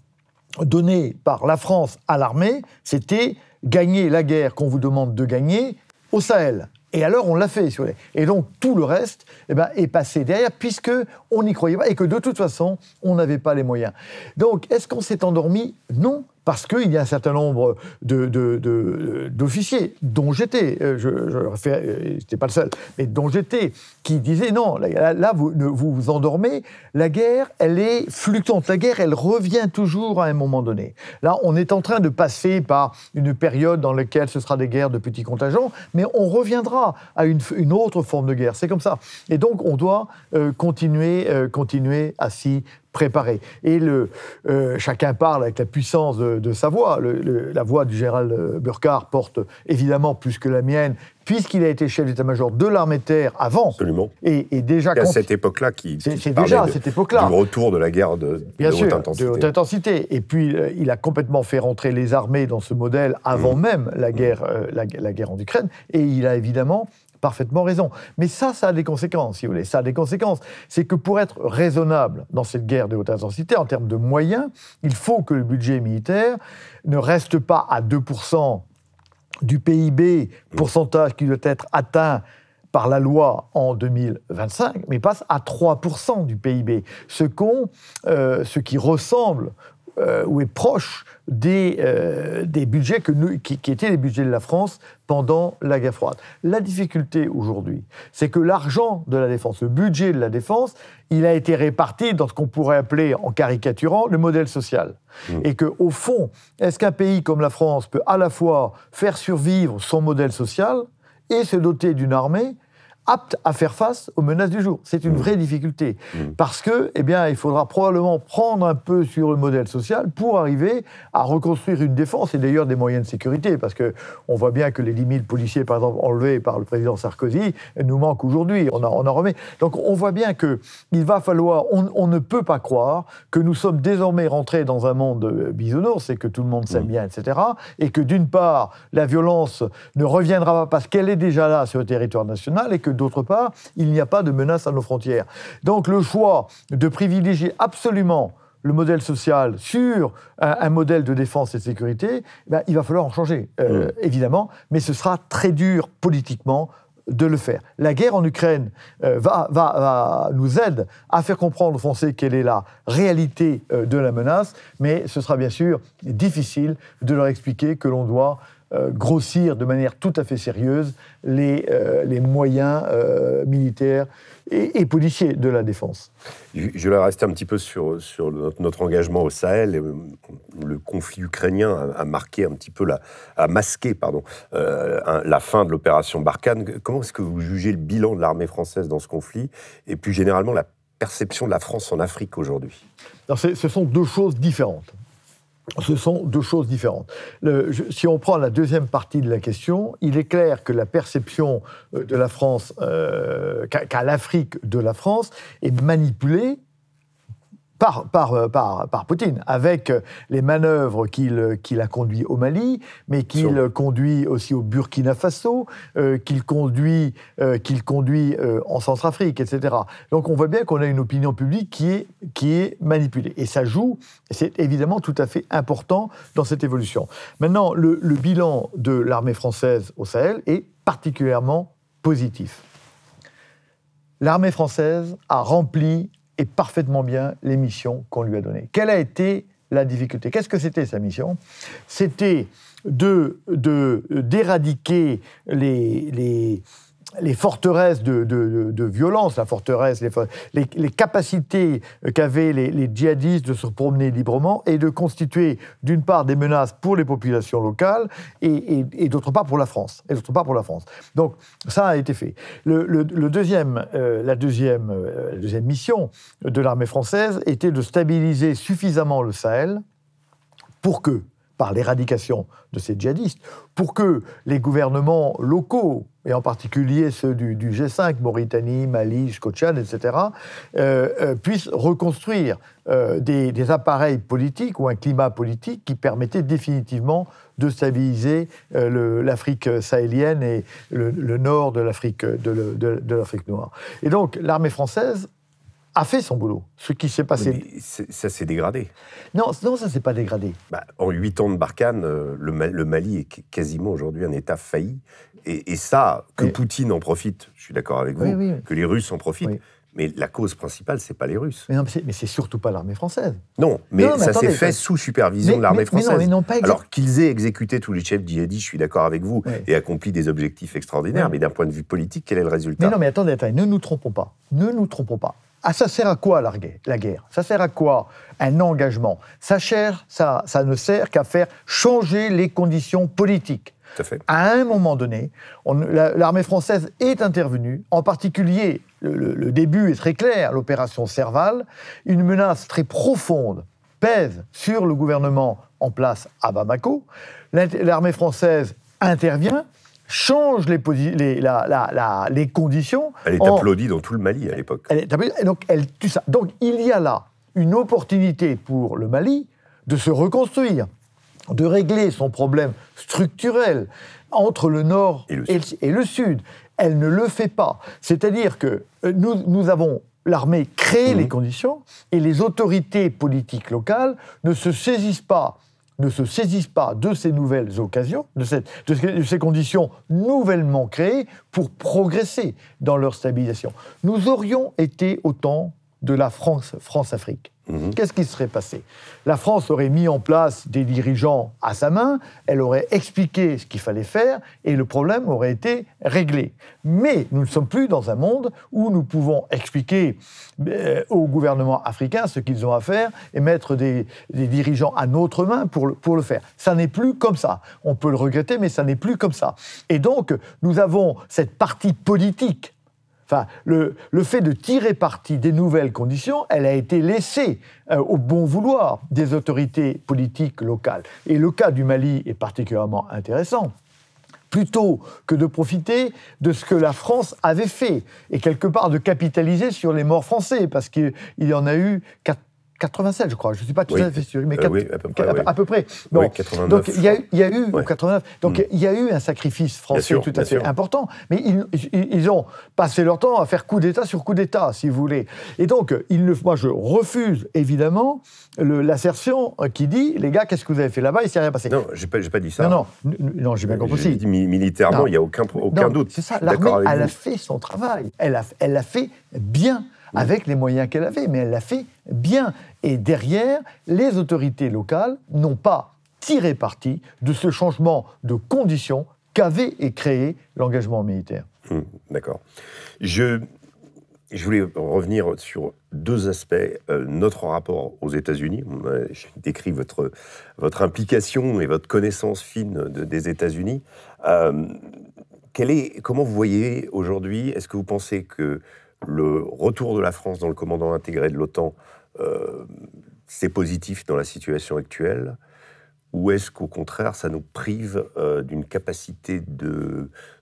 donnée par la France à l'armée, c'était gagner la guerre qu'on vous demande de gagner au Sahel. Et alors on l'a fait. Sur les... Et donc tout le reste eh ben, est passé derrière puisque on n'y croyait pas et que de toute façon, on n'avait pas les moyens. Donc, est-ce qu'on s'est endormi Non, parce qu'il y a un certain nombre d'officiers, dont j'étais, euh, je euh, j'étais pas le seul, mais dont j'étais, qui disaient non, là, vous, vous, endormez, la guerre, elle est fluctuante, la guerre, elle revient toujours à un moment donné. Là, on est en train de passer par une période dans laquelle ce sera des guerres de petits contingents, mais on reviendra à une, autre forme de guerre, c'est comme ça. Et donc, on doit euh, continuer euh, continuer à s'y préparer. Et le, euh, chacun parle avec la puissance de, sa voix. la voix du général euh, Burkhard porte évidemment plus que la mienne, puisqu'il a été chef d'état-major de l'armée de terre avant. Absolument. Et, déjà. à cette époque-là qui. C'est déjà à cette époque-là. Du retour de la guerre de, haute intensité. Et puis, il a complètement fait rentrer les armées dans ce modèle avant mmh. même la mmh. guerre, la, guerre en Ukraine. Et il a évidemment parfaitement raison. Mais ça, ça a des conséquences, si vous voulez. Ça a des conséquences. C'est que pour être raisonnable dans cette guerre de haute intensité, en termes de moyens, il faut que le budget militaire ne reste pas à 2% du PIB, pourcentage qui doit être atteint par la loi en 2025, mais passe à 3% du PIB, ce, euh, ce qui ressemble euh, ou est proche des, euh, budgets qui, étaient les budgets de la France pendant la guerre froide. La difficulté aujourd'hui, c'est que l'argent de la défense, le budget de la défense, il a été réparti dans ce qu'on pourrait appeler, en caricaturant, le modèle social. Mmh. Et que, au fond, est-ce qu'un pays comme la France peut à la fois faire survivre son modèle social et se doter d'une armée apte à faire face aux menaces du jour. C'est une mmh. vraie difficulté. Mmh. Parce que, eh bien, il faudra probablement prendre un peu sur le modèle social pour arriver à reconstruire une défense et d'ailleurs des moyens de sécurité. Parce que on voit bien que les limites 000 policiers, par exemple, enlevés par le président Sarkozy, nous manquent aujourd'hui. On, on, en remet. Donc, on voit bien que il va falloir, on, ne peut pas croire que nous sommes désormais rentrés dans un monde euh, bisounours, c'est que tout le monde s'aime mmh. bien, etc. Et que d'une part, la violence ne reviendra pas parce qu'elle est déjà là sur le territoire national et que d'autre part, il n'y a pas de menace à nos frontières. Donc le choix de privilégier absolument le modèle social sur euh, un, modèle de défense et de sécurité, eh ben, il va falloir en changer, euh, évidemment, mais ce sera très dur politiquement de le faire. La guerre en Ukraine euh, va, nous aide à faire comprendre aux Français quelle est la réalité de la menace, mais ce sera bien sûr difficile de leur expliquer que l'on doit euh, grossir de manière tout à fait sérieuse les, euh, les moyens euh, militaires et, policiers de la défense. Je, vais rester un petit peu sur, sur notre, engagement au Sahel. Le conflit ukrainien a, marqué un petit peu la, a masqué pardon, la fin de l'opération Barkhane. Comment est-ce que vous jugez le bilan de l'armée française dans ce conflit et plus généralement la perception de la France en Afrique aujourd'hui Ce sont deux choses différentes ce sont deux choses différentes. si on prend la deuxième partie de la question, il est clair que la perception euh, de la France, euh, qu'à l'Afrique de la France, est manipulée par, euh, par, par, Poutine, avec euh, les manœuvres euh, qu'il a conduit au Mali, mais qu'il conduit aussi au Burkina Faso, qu'il conduit, qu'il conduit en Centrafrique, etc. Donc on voit bien qu'on a une opinion publique qui est, qui est manipulée. Et ça joue, c'est évidemment tout à fait important dans cette évolution. Maintenant, le bilan de l'armée française au Sahel est particulièrement positif. L'armée française a rempli et parfaitement bien les missions qu'on lui a données. Quelle a été la difficulté Qu'est-ce que c'était sa mission C'était de d'éradiquer les, les forteresses de, violence, la forteresse, les, capacités qu'avaient les, djihadistes de se promener librement et de constituer d'une part des menaces pour les populations locales et, d'autre part pour la France. Et d'autre part pour la France. Donc ça a été fait. Le, deuxième, euh, la, deuxième, euh, la deuxième mission de l'armée française était de stabiliser suffisamment le Sahel pour que, par l'éradication de ces djihadistes, pour que les gouvernements locaux et en particulier ceux du, G5, Mauritanie, Mali, Scotia, etc., euh, euh, puissent reconstruire euh, des, appareils politiques ou un climat politique qui permettait définitivement de stabiliser l'Afrique sahélienne et le, nord de l'Afrique de, de, noire. Et donc l'armée française a fait son boulot. Ce qui s'est passé. ça s'est dégradé. Non, non ça ne s'est pas dégradé. Bah, en huit ans de Barkhane, euh, le, Mali est quasiment aujourd'hui un État failli. Et, ça, que Poutine en profite, je suis d'accord avec vous, que les Russes en profitent. Mais la cause principale, ce n'est pas les Russes. Mais, c'est surtout pas l'armée française. Non, mais, ça s'est fait sous supervision de l'armée française. Mais non, pas Alors qu'ils aient exécuté tous les chefs djihadistes, je suis d'accord avec vous, et accompli des objectifs extraordinaires, mais d'un point de vue politique, quel est le résultat Mais non, mais attendez, attendez, ne nous trompons pas. Ne nous trompons pas. Ah, ça sert à quoi la guerre Ça sert à quoi un engagement ça, sert, ça, ne sert qu'à faire changer les conditions politiques. à, un moment donné, l'armée française est intervenue, en particulier, le début est très clair, l'opération Serval, une menace très profonde pèse sur le gouvernement en place à Bamako. L'armée française intervient, change les, conditions. Elle est applaudie dans tout le Mali à l'époque. Elle donc elle tue ça. Donc il y a là une opportunité pour le Mali de se reconstruire, de régler son problème structurel entre le nord et le, sud. Elle ne le fait pas. C'est-à-dire que euh, nous, avons l'armée créé les mmh. conditions et les autorités politiques locales ne se saisissent pas ne se saisissent pas de ces nouvelles occasions, de, ces, conditions nouvellement créées pour progresser dans leur stabilisation. Nous aurions été au temps de la France-Afrique. france afrique Mhm. Qu'est-ce qui serait passé La France aurait mis en place des dirigeants à sa main, elle aurait expliqué ce qu'il fallait faire et le problème aurait été réglé. Mais nous ne sommes plus dans un monde où nous pouvons expliquer euh, au gouvernement gouvernements africains ce qu'ils ont à faire et mettre des, dirigeants à notre main pour pour le faire. Ça n'est plus comme ça. On peut le regretter, mais ça n'est plus comme ça. Et donc, nous avons cette partie politique Enfin, le, le, fait de tirer parti des nouvelles conditions, elle a été laissée euh, au bon vouloir des autorités politiques locales. Et le cas du Mali est particulièrement intéressant plutôt que de profiter de ce que la France avait fait, et quelque part de capitaliser sur les morts français, parce qu'il y en a eu quatre 87, je crois. Je ne suis pas tout à fait sûr, mais euh, à peu près. donc il y, a eu 89. Donc mm. il y a eu un sacrifice français tout à fait important, mais ils, ont passé leur temps à faire coup d'État sur coup d'État, si vous voulez. Et donc ne, moi je refuse évidemment l'assertion qui dit les gars, qu'est-ce que vous avez fait là-bas Il s'est rien passé. Non, j'ai pas, pas dit ça. Non, non, non, j'ai bien euh, compris. Dit, militairement, il n'y a aucun, doute. C'est ça. L'armée, elle a fait son travail. Elle a, elle a fait bien avec les moyens qu'elle avait, mais elle l'a fait bien. Et derrière, les autorités locales n'ont pas tiré parti de ce changement de conditions qu'avait et créé l'engagement militaire. Mmh, d'accord. Je, je voulais revenir sur deux aspects. Euh, notre rapport aux États-Unis, euh, je décris votre, votre implication et votre connaissance fine des États-Unis. Euh, comment vous voyez aujourd'hui Est-ce que vous pensez que le retour de la France dans le commandant intégré de l'OTAN, euh, c'est positif dans la situation actuelle Ou est-ce qu'au contraire, ça nous prive euh, d'une capacité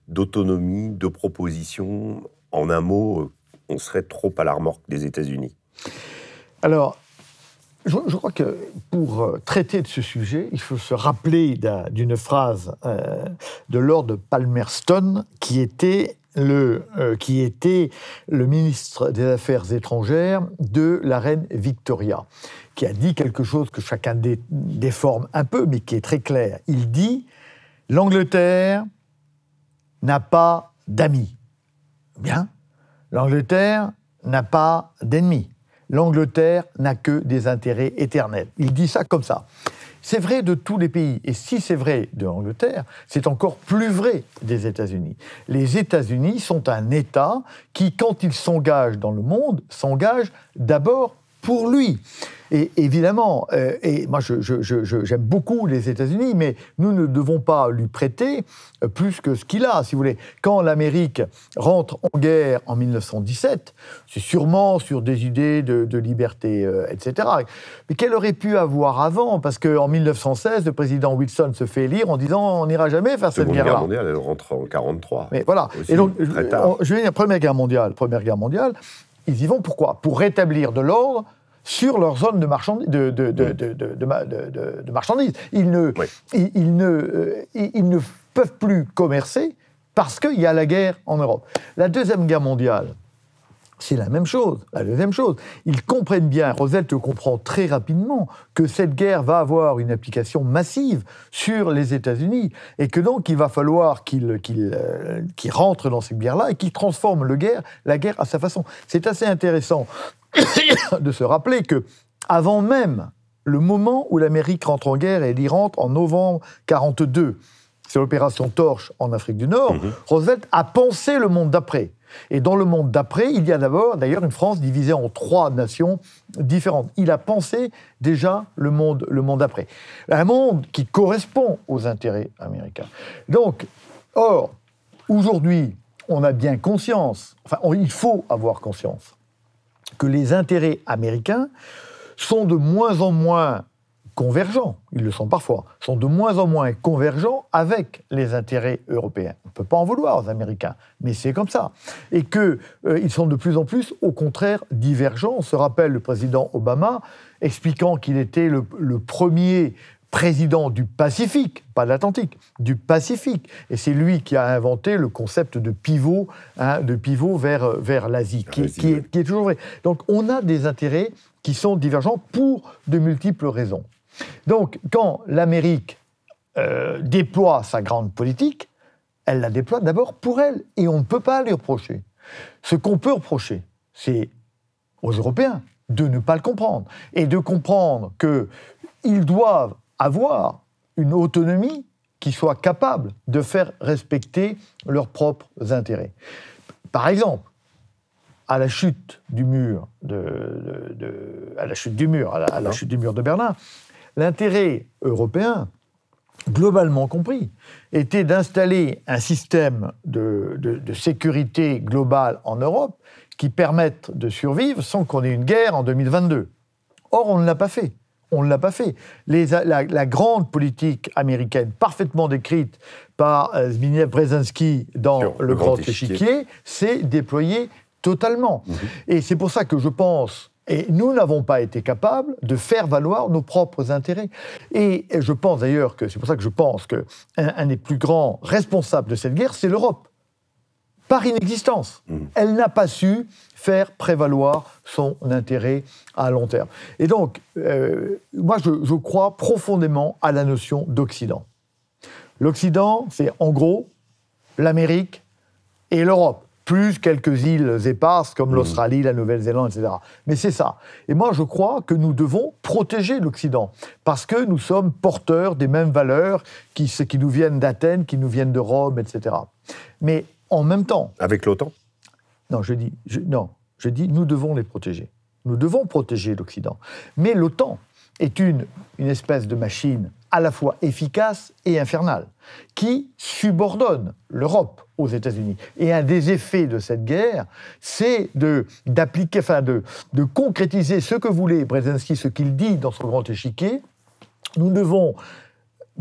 d'autonomie, de, proposition En un mot, euh, on serait trop à la remorque des États-Unis. Alors, je, crois que pour traiter de ce sujet, il faut se rappeler d'une phrase de Lord Palmerston qui était le, euh, qui était le ministre des Affaires étrangères de la reine Victoria, qui a dit quelque chose que chacun déforme un peu, mais qui est très clair. Il dit L'Angleterre n'a pas d'amis. Bien. L'Angleterre n'a pas d'ennemis. L'Angleterre n'a que des intérêts éternels. Il dit ça comme ça. C'est vrai de tous les pays. Et si c'est vrai de l'Angleterre, c'est encore plus vrai des États-Unis. Les États-Unis sont un État qui, quand il s'engage dans le monde, s'engage d'abord pour lui. Et évidemment, euh, et moi j'aime beaucoup les États-Unis, mais nous ne devons pas lui prêter euh, plus que ce qu'il a, si vous voulez. Quand l'Amérique rentre en guerre en 1917, c'est sûrement sur des idées de, liberté, euh, etc. Mais qu'elle aurait pu avoir avant Parce qu'en 1916, le président Wilson se fait élire en disant on n'ira jamais faire cette guerre-là. La guerre mondiale, elle rentre en 1943. Mais voilà. et donc, je, vais dire, Première Guerre mondiale, Première Guerre mondiale, ils y vont pourquoi Pour rétablir de l'ordre sur leur zone de, marchandises. ils ne peuvent plus commercer parce qu'il y a la guerre en Europe. La Deuxième Guerre mondiale, c'est la même chose, la deuxième chose. Ils comprennent bien, Roosevelt comprend très rapidement, que cette guerre va avoir une application massive sur les États-Unis et que donc il va falloir qu'il euh, rentre dans cette guerre-là et qu'il transforme la guerre à sa façon. C'est assez intéressant [COUGHS] de se rappeler que avant même le moment où l'Amérique rentre en guerre, et elle y rentre en novembre 42, c'est l'opération Torche en Afrique du Nord, Rosette mm-hmm. Roosevelt a pensé le monde d'après. Et dans le monde d'après, il y a d'abord, d'ailleurs, une France divisée en trois nations différentes. Il a pensé déjà le monde, le monde d'après. Un monde qui correspond aux intérêts américains. Donc, or, aujourd'hui, on a bien conscience, enfin, il faut avoir conscience, que les intérêts américains sont de moins en moins convergents, ils le sont parfois, sont de moins en moins convergents avec les intérêts européens. On ne peut pas en vouloir aux Américains, mais c'est comme ça. Et qu'ils euh, ils sont de plus en plus, au contraire, divergents. On se rappelle le président Obama expliquant qu'il était le, premier président du Pacifique, pas de l'Atlantique, du Pacifique. Et c'est lui qui a inventé le concept de pivot, hein, de pivot vers, vers l'Asie, qui est toujours vrai. Donc on a des intérêts qui sont divergents pour de multiples raisons. Donc, quand l'Amérique euh, déploie sa grande politique, elle la déploie d'abord pour elle, et on ne peut pas lui reprocher. Ce qu'on peut reprocher, c'est aux Européens de ne pas le comprendre, et de comprendre qu'ils doivent avoir une autonomie qui soit capable de faire respecter leurs propres intérêts. Par exemple, à la chute du à la chute du mur à la hein? chute du mur de Berlin, L'intérêt européen, globalement compris, était d'installer un système de, sécurité globale en Europe qui permette de survivre sans qu'on ait une guerre en 2022. Or, on ne l'a pas fait. On ne l'a pas fait. la, grande politique américaine, parfaitement décrite par euh, Zbigniew Brzezinski dans Le, Grand, Échiquier, s'est déployée totalement. Mhm. Et c'est pour ça que je pense et nous n'avons pas été capables de faire valoir nos propres intérêts. Et je pense d'ailleurs que, c'est pour ça que je pense que un, des plus grands responsables de cette guerre, c'est l'Europe. Par inexistence. Mmh. Elle n'a pas su faire prévaloir son intérêt à long terme. Et donc, euh, moi, je crois profondément à la notion d'Occident. L'Occident, c'est en gros l'Amérique et l'Europe plus quelques îles éparses comme mmh. l'Australie, la Nouvelle-Zélande, etc. Mais c'est ça. Et moi, je crois que nous devons protéger l'Occident, parce que nous sommes porteurs des mêmes valeurs qui, qui nous viennent d'Athènes, qui nous viennent de Rome, etc. Mais en même temps... Avec l'OTAN Non, je dis, non, je dis, nous devons les protéger. Nous devons protéger l'Occident. Mais l'OTAN est une espèce de machine à la fois efficace et infernale, qui subordonne l'Europe aux États-Unis. Et un des effets de cette guerre, c'est de, d'appliquer, enfin de, de concrétiser ce que voulait Brzezinski, ce qu'il dit dans son grand échiquier. Nous devons,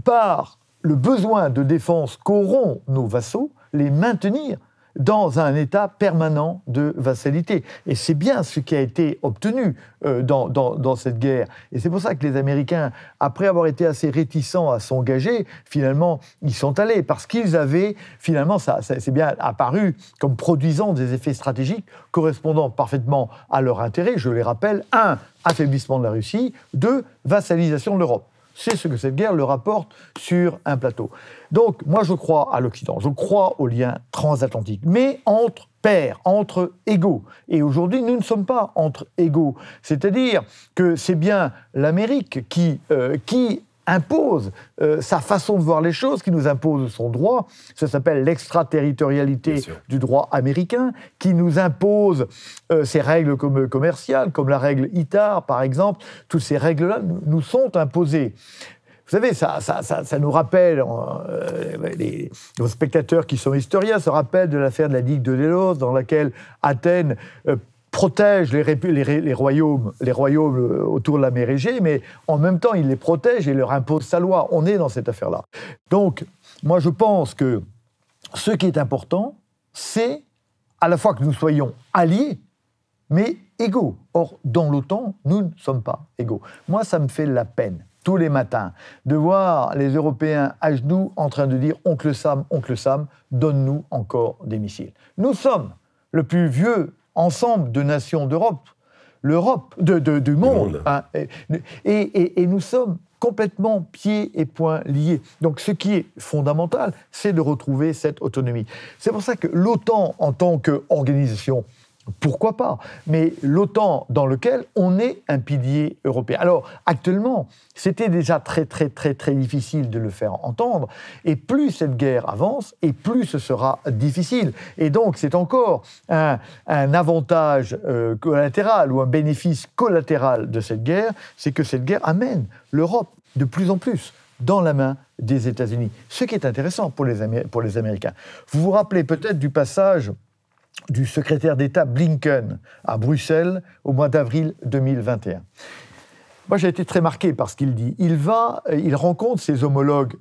par le besoin de défense qu'auront nos vassaux, les maintenir dans un état permanent de vassalité. Et c'est bien ce qui a été obtenu euh, dans, cette guerre. Et c'est pour ça que les Américains, après avoir été assez réticents à s'engager, finalement, ils sont allés, parce qu'ils avaient, finalement, ça, ça c'est bien apparu comme produisant des effets stratégiques correspondant parfaitement à leur intérêt, je les rappelle, un, affaiblissement de la Russie, deux, vassalisation de l'Europe. C'est ce que cette guerre le rapporte sur un plateau. Donc, moi, je crois à l'Occident, je crois aux liens transatlantique. mais entre pairs, entre égaux. Et aujourd'hui, nous ne sommes pas entre égaux. C'est-à-dire que c'est bien l'Amérique qui, euh, qui impose euh, sa façon de voir les choses, qui nous impose son droit. Ça s'appelle l'extraterritorialité du droit américain, qui nous impose ses euh, règles comme, commerciales, comme la règle ITAR, par exemple. Toutes ces règles-là nous sont imposées. Vous savez, ça, ça, nous rappelle, euh, les, nos spectateurs qui sont historiens se rappellent de l'affaire de la Ligue de Délos, dans laquelle Athènes protège les, royaumes, les royaumes euh, autour de la mer Égée, mais en même temps, il les protège et leur impose sa loi. On est dans cette affaire-là. Donc, moi, je pense que ce qui est important, c'est à la fois que nous soyons alliés, mais égaux. Or, dans l'OTAN, nous ne sommes pas égaux. Moi, ça me fait la peine, tous les matins, de voir les Européens à genoux en train de dire Oncle Sam, Oncle Sam, donne-nous encore des missiles. Nous sommes le plus vieux ensemble de nations d'Europe, l'Europe, du monde. Hein. et, et nous sommes complètement pieds et poings liés. Donc ce qui est fondamental, c'est de retrouver cette autonomie. C'est pour ça que l'OTAN, en tant qu'organisation pourquoi pas Mais l'OTAN dans lequel on est un pilier européen. Alors actuellement, c'était déjà très très très très difficile de le faire entendre, et plus cette guerre avance, et plus ce sera difficile. Et donc c'est encore un, avantage euh, collatéral ou un bénéfice collatéral de cette guerre, c'est que cette guerre amène l'Europe de plus en plus dans la main des États-Unis. Ce qui est intéressant pour les, pour les Américains. Vous vous rappelez peut-être du passage du secrétaire d'État Blinken à Bruxelles au mois d'avril 2021. Moi, j'ai été très marqué par ce qu'il dit. Il va, euh, il rencontre ses homologues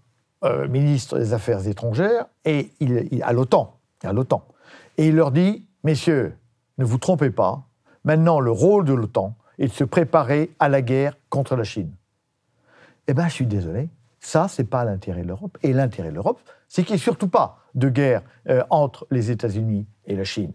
euh, ministres des Affaires étrangères et il, à l'OTAN, à l'OTAN, et il leur dit, messieurs, ne vous trompez pas. Maintenant, le rôle de l'OTAN est de se préparer à la guerre contre la Chine. Eh bien, je suis désolé, ça, n'est pas l'intérêt de l'Europe. Et l'intérêt de l'Europe, c'est qu'il surtout pas de guerre euh, entre les États-Unis et la Chine.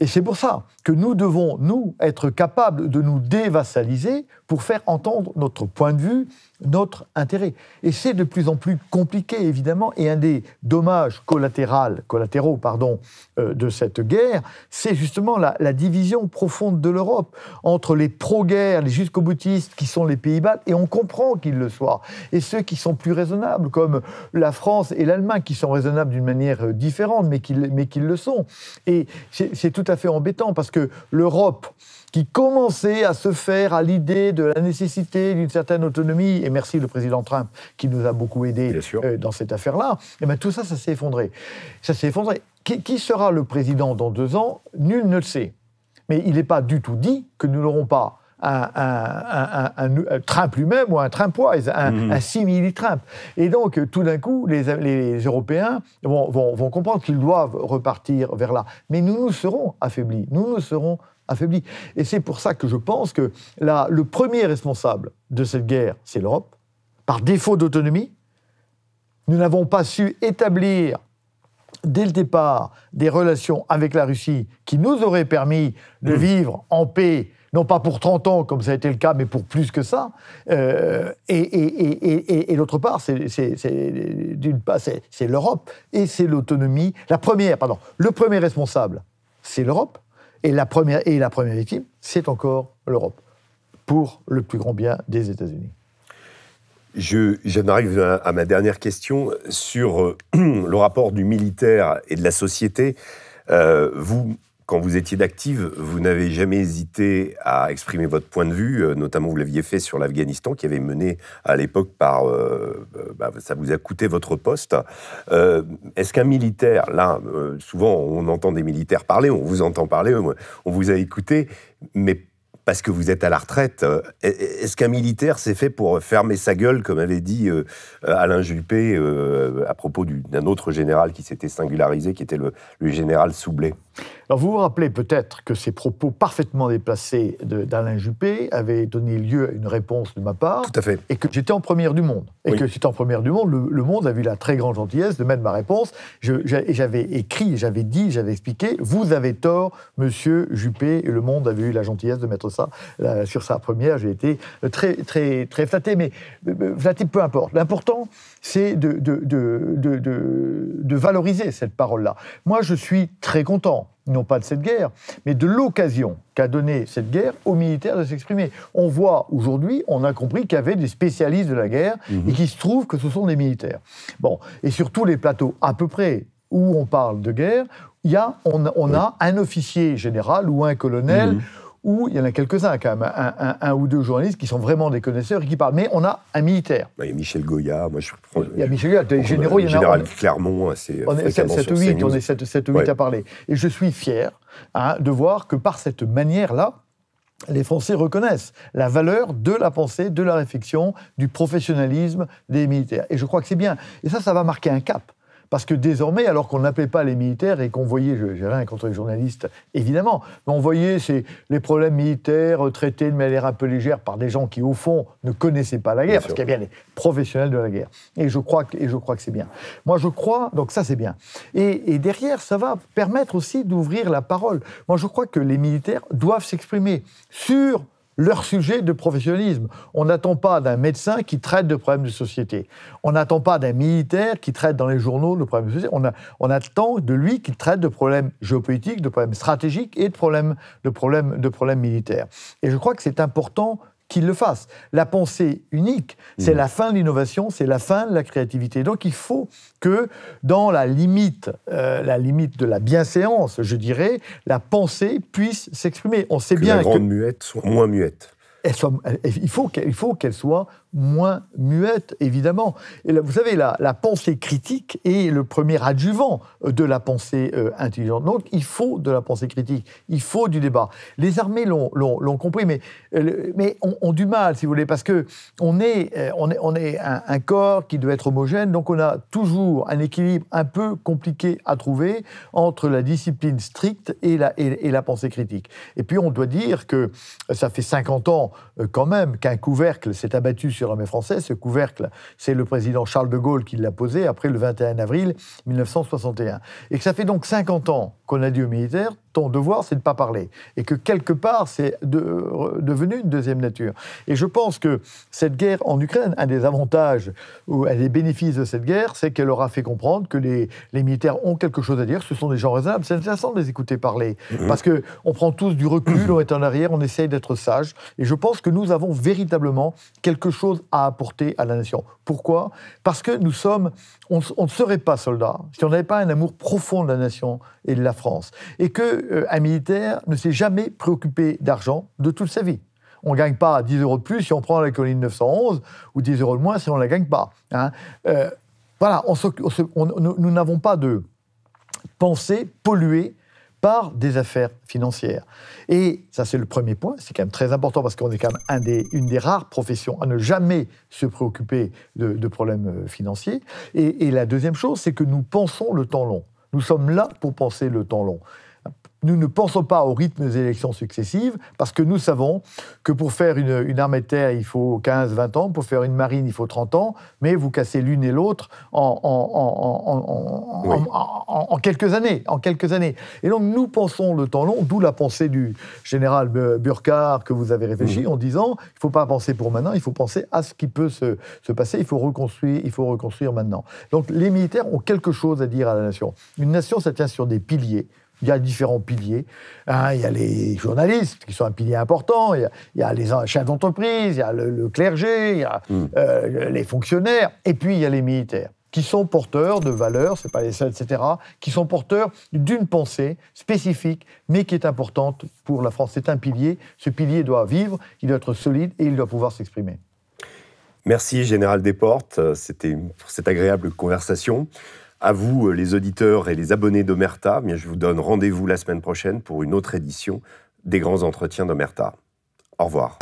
Et c'est pour ça que nous devons, nous, être capables de nous dévassaliser pour faire entendre notre point de vue notre intérêt. Et c'est de plus en plus compliqué, évidemment, et un des dommages collatéraux pardon, euh, de cette guerre, c'est justement la, division profonde de l'Europe entre les pro-guerres, les jusqu'au boutistes qui sont les Pays-Bas, et on comprend qu'ils le soient, et ceux qui sont plus raisonnables, comme la France et l'Allemagne, qui sont raisonnables d'une manière euh, différente, mais qu'ils mais qui le sont. Et c'est tout à fait embêtant, parce que l'Europe qui commençait à se faire à l'idée de la nécessité d'une certaine autonomie, et merci le président Trump qui nous a beaucoup aidés euh, dans cette affaire-là, et eh ben tout ça, ça s'est effondré. Ça s'est effondré. Qui, sera le président dans deux ans Nul ne le sait. Mais il n'est pas du tout dit que nous n'aurons pas un, Trump lui-même ou un Trump-wise, un, mhm. simili-Trump. Et donc, tout d'un coup, les, les Européens vont, vont comprendre qu'ils doivent repartir vers là. Mais nous nous serons affaiblis, nous nous serons affaibli. Et c'est pour ça que je pense que le premier responsable de cette guerre, c'est l'Europe. Par défaut d'autonomie, nous n'avons pas su établir dès le départ des relations avec la Russie qui nous auraient permis de mmh. vivre en paix, non pas pour 30 ans comme ça a été le cas, mais pour plus que ça. Euh, et, et, et d'autre part, c'est l'Europe et c'est l'autonomie. La première, pardon, le premier responsable, c'est l'Europe. Et la première, et la première victime, c'est encore l'Europe, pour le plus grand bien des États-Unis. Je, j'en à, ma dernière question sur euh, [CLEARS THROAT] le rapport du militaire et de la société. Euh, vous quand vous étiez d'active, vous n'avez jamais hésité à exprimer votre point de vue, euh, notamment vous l'aviez fait sur l'Afghanistan, qui avait mené à l'époque par... Euh, euh, bah, ça vous a coûté votre poste. Est-ce qu'un militaire, là, souvent on entend des militaires parler, on vous entend parler, on vous a écouté, mais parce que vous êtes à la retraite. Est-ce qu'un militaire s'est fait pour fermer sa gueule, comme avait dit Alain Juppé à propos d'un autre général qui s'était singularisé, qui était le, général Soublet alors vous vous rappelez peut-être que ces propos parfaitement déplacés d'Alain Juppé avaient donné lieu à une réponse de ma part. Tout à fait. Et que j'étais en première du monde. Et que c'était en première du monde, le, monde a eu la très grande gentillesse de mettre ma réponse. J'avais écrit, j'avais dit, j'avais expliqué, vous avez tort, monsieur Juppé, et le monde avait eu la gentillesse de mettre ça sur sa première. J'ai été très, très, très flatté, mais flatté peu importe. L'important, c'est de valoriser cette parole-là. Moi, je suis très content non, pas de cette guerre, mais de l'occasion qu'a donnée cette guerre aux militaires de s'exprimer. On voit aujourd'hui, on a compris qu'il y avait des spécialistes de la guerre et mhm. qu'il se trouve que ce sont des militaires. Bon, et sur tous les plateaux à peu près où on parle de guerre, y a, on, a un officier général ou un colonel. Mhm où il y en a quelques-uns quand même, un, ou deux journalistes qui sont vraiment des connaisseurs et qui parlent. Mais on a un militaire. Bah, il y a Michel Goya, moi je prends, Il y a Michel Goya, des généraux, il y en a. Général Clermont, hein, c'est. On est 7 ou 8, on est 7, 7 8 à parler. Et je suis fier hein, de voir que par cette manière-là, les Français reconnaissent la valeur de la pensée, de la réflexion, du professionnalisme des militaires. Et je crois que c'est bien. Et ça, ça va marquer un cap. Parce que désormais, alors qu'on n'appelait pas les militaires et qu'on voyait, j'ai rien contre les journalistes, évidemment, mais on voyait c'est les problèmes militaires euh, traités de manière un peu légère par des gens qui, au fond, ne connaissaient pas la guerre, parce qu'il y a bien les professionnels de la guerre. Et je crois que, et je crois que c'est bien. Moi, je crois, donc ça, c'est bien. Et, et derrière, ça va permettre aussi d'ouvrir la parole. Moi, je crois que les militaires doivent s'exprimer sur leur sujet de professionnalisme. On n'attend pas d'un médecin qui traite de problèmes de société. On n'attend pas d'un militaire qui traite dans les journaux de problèmes de société. On, attend de lui qu'il traite de problèmes géopolitiques, de problèmes stratégiques et de problèmes, de problèmes, de problèmes militaires. Et je crois que c'est important qu'il le fasse. La pensée unique, c'est mm. la fin de l'innovation, c'est la fin de la créativité. Donc il faut que dans la limite, euh, la limite de la bienséance, je dirais, la pensée puisse s'exprimer. On sait bien que... que... muette soit moins muette. Elle soit, il faut qu'elle soient... soit moins muette, évidemment. Et vous savez, la, pensée critique est le premier adjuvant de la pensée euh, intelligente. Donc, il faut de la pensée critique, il faut du débat. Les armées l'ont compris, mais, mais ont, du mal, si vous voulez, parce que on est, euh, on est, un, corps qui doit être homogène, donc on a toujours un équilibre un peu compliqué à trouver entre la discipline stricte et la, et, et la pensée critique. Et puis, on doit dire que ça fait 50 ans, euh, quand même, qu'un couvercle s'est abattu sur l'armée français. Ce couvercle, c'est le président Charles de Gaulle qui l'a posé après le 21 avril 1961. Et que ça fait donc 50 ans qu'on a dit aux militaires, ton devoir, c'est de ne pas parler. Et que quelque part, c'est de, euh, devenu une deuxième nature. Et je pense que cette guerre en Ukraine, un des avantages ou un des bénéfices de cette guerre, c'est qu'elle aura fait comprendre que les, les, militaires ont quelque chose à dire, ce sont des gens raisonnables. C'est intéressant de les écouter parler. Mhm. parce Parce qu'on prend tous du recul, [CLEARS THROAT] on est en arrière, on essaye d'être sage. Et je pense que nous avons véritablement quelque chose à apporter à la nation. Pourquoi Parce que nous sommes, on, ne serait pas soldats si on n'avait pas un amour profond de la nation et de la France et qu'un euh, un militaire ne s'est jamais préoccupé d'argent de toute sa vie. On ne gagne pas 10 euros de plus si on prend la colline 911 ou 10 euros de moins si on ne la gagne pas. Hein. Euh, voilà, nous n'avons pas de pensée polluée par des affaires financières. Et ça, c'est le premier point, c'est quand même très important parce qu'on est quand même une des rares professions à ne jamais se préoccuper de, problèmes euh, financiers. et la deuxième chose, c'est que nous pensons le temps long. Nous sommes là pour penser le temps long nous ne pensons pas au rythme des élections successives, parce que nous savons que pour faire une, armée de terre, il faut 15-20 ans, pour faire une marine, il faut 30 ans, mais vous cassez l'une et l'autre en, en, en, en, quelques années, en quelques années. Et donc nous pensons le temps long, d'où la pensée du général Burkhardt que vous avez réfléchi en disant, il ne faut pas penser pour maintenant, il faut penser à ce qui peut se, se passer, il faut, reconstruire, il faut reconstruire maintenant. Donc les militaires ont quelque chose à dire à la nation. Une nation, ça tient sur des piliers il y a différents piliers. Hein. il y a les journalistes, qui sont un pilier important, il y a, les chefs d'entreprise, il y a le, clergé, il y a hmm. euh, les fonctionnaires, et puis il y a les militaires qui sont porteurs de valeurs, c'est pas les seuls, etc., qui sont porteurs d'une pensée spécifique, mais qui est importante pour la France. C'est un pilier. Ce pilier doit vivre, il doit être solide et il doit pouvoir s'exprimer. Merci, Général Desportes, c'était pour cette agréable conversation. À vous, euh, les auditeurs et les abonnés d'Omerta, eh je vous donne rendez-vous la semaine prochaine pour une autre édition des grands entretiens d'Omerta. Au revoir.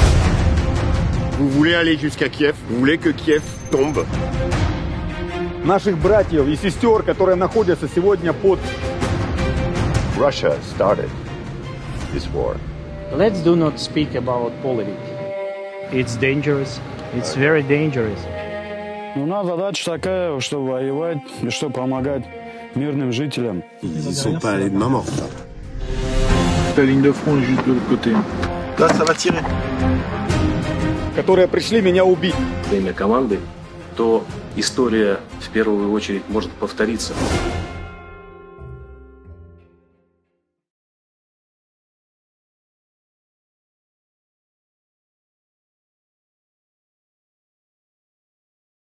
Vous voulez aller jusqu'à Kiev Vous voulez que Kiev tombe Наших братьев и сестер, которые находятся сегодня под... Russia started this war. Let's do not speak about politics. It's dangerous. It's very dangerous. Ну, у нас задача такая, чтобы воевать и чтобы помогать мирным жителям. La ligne de front est juste de Которые пришли меня убить. Время команды, то история в первую очередь может повториться.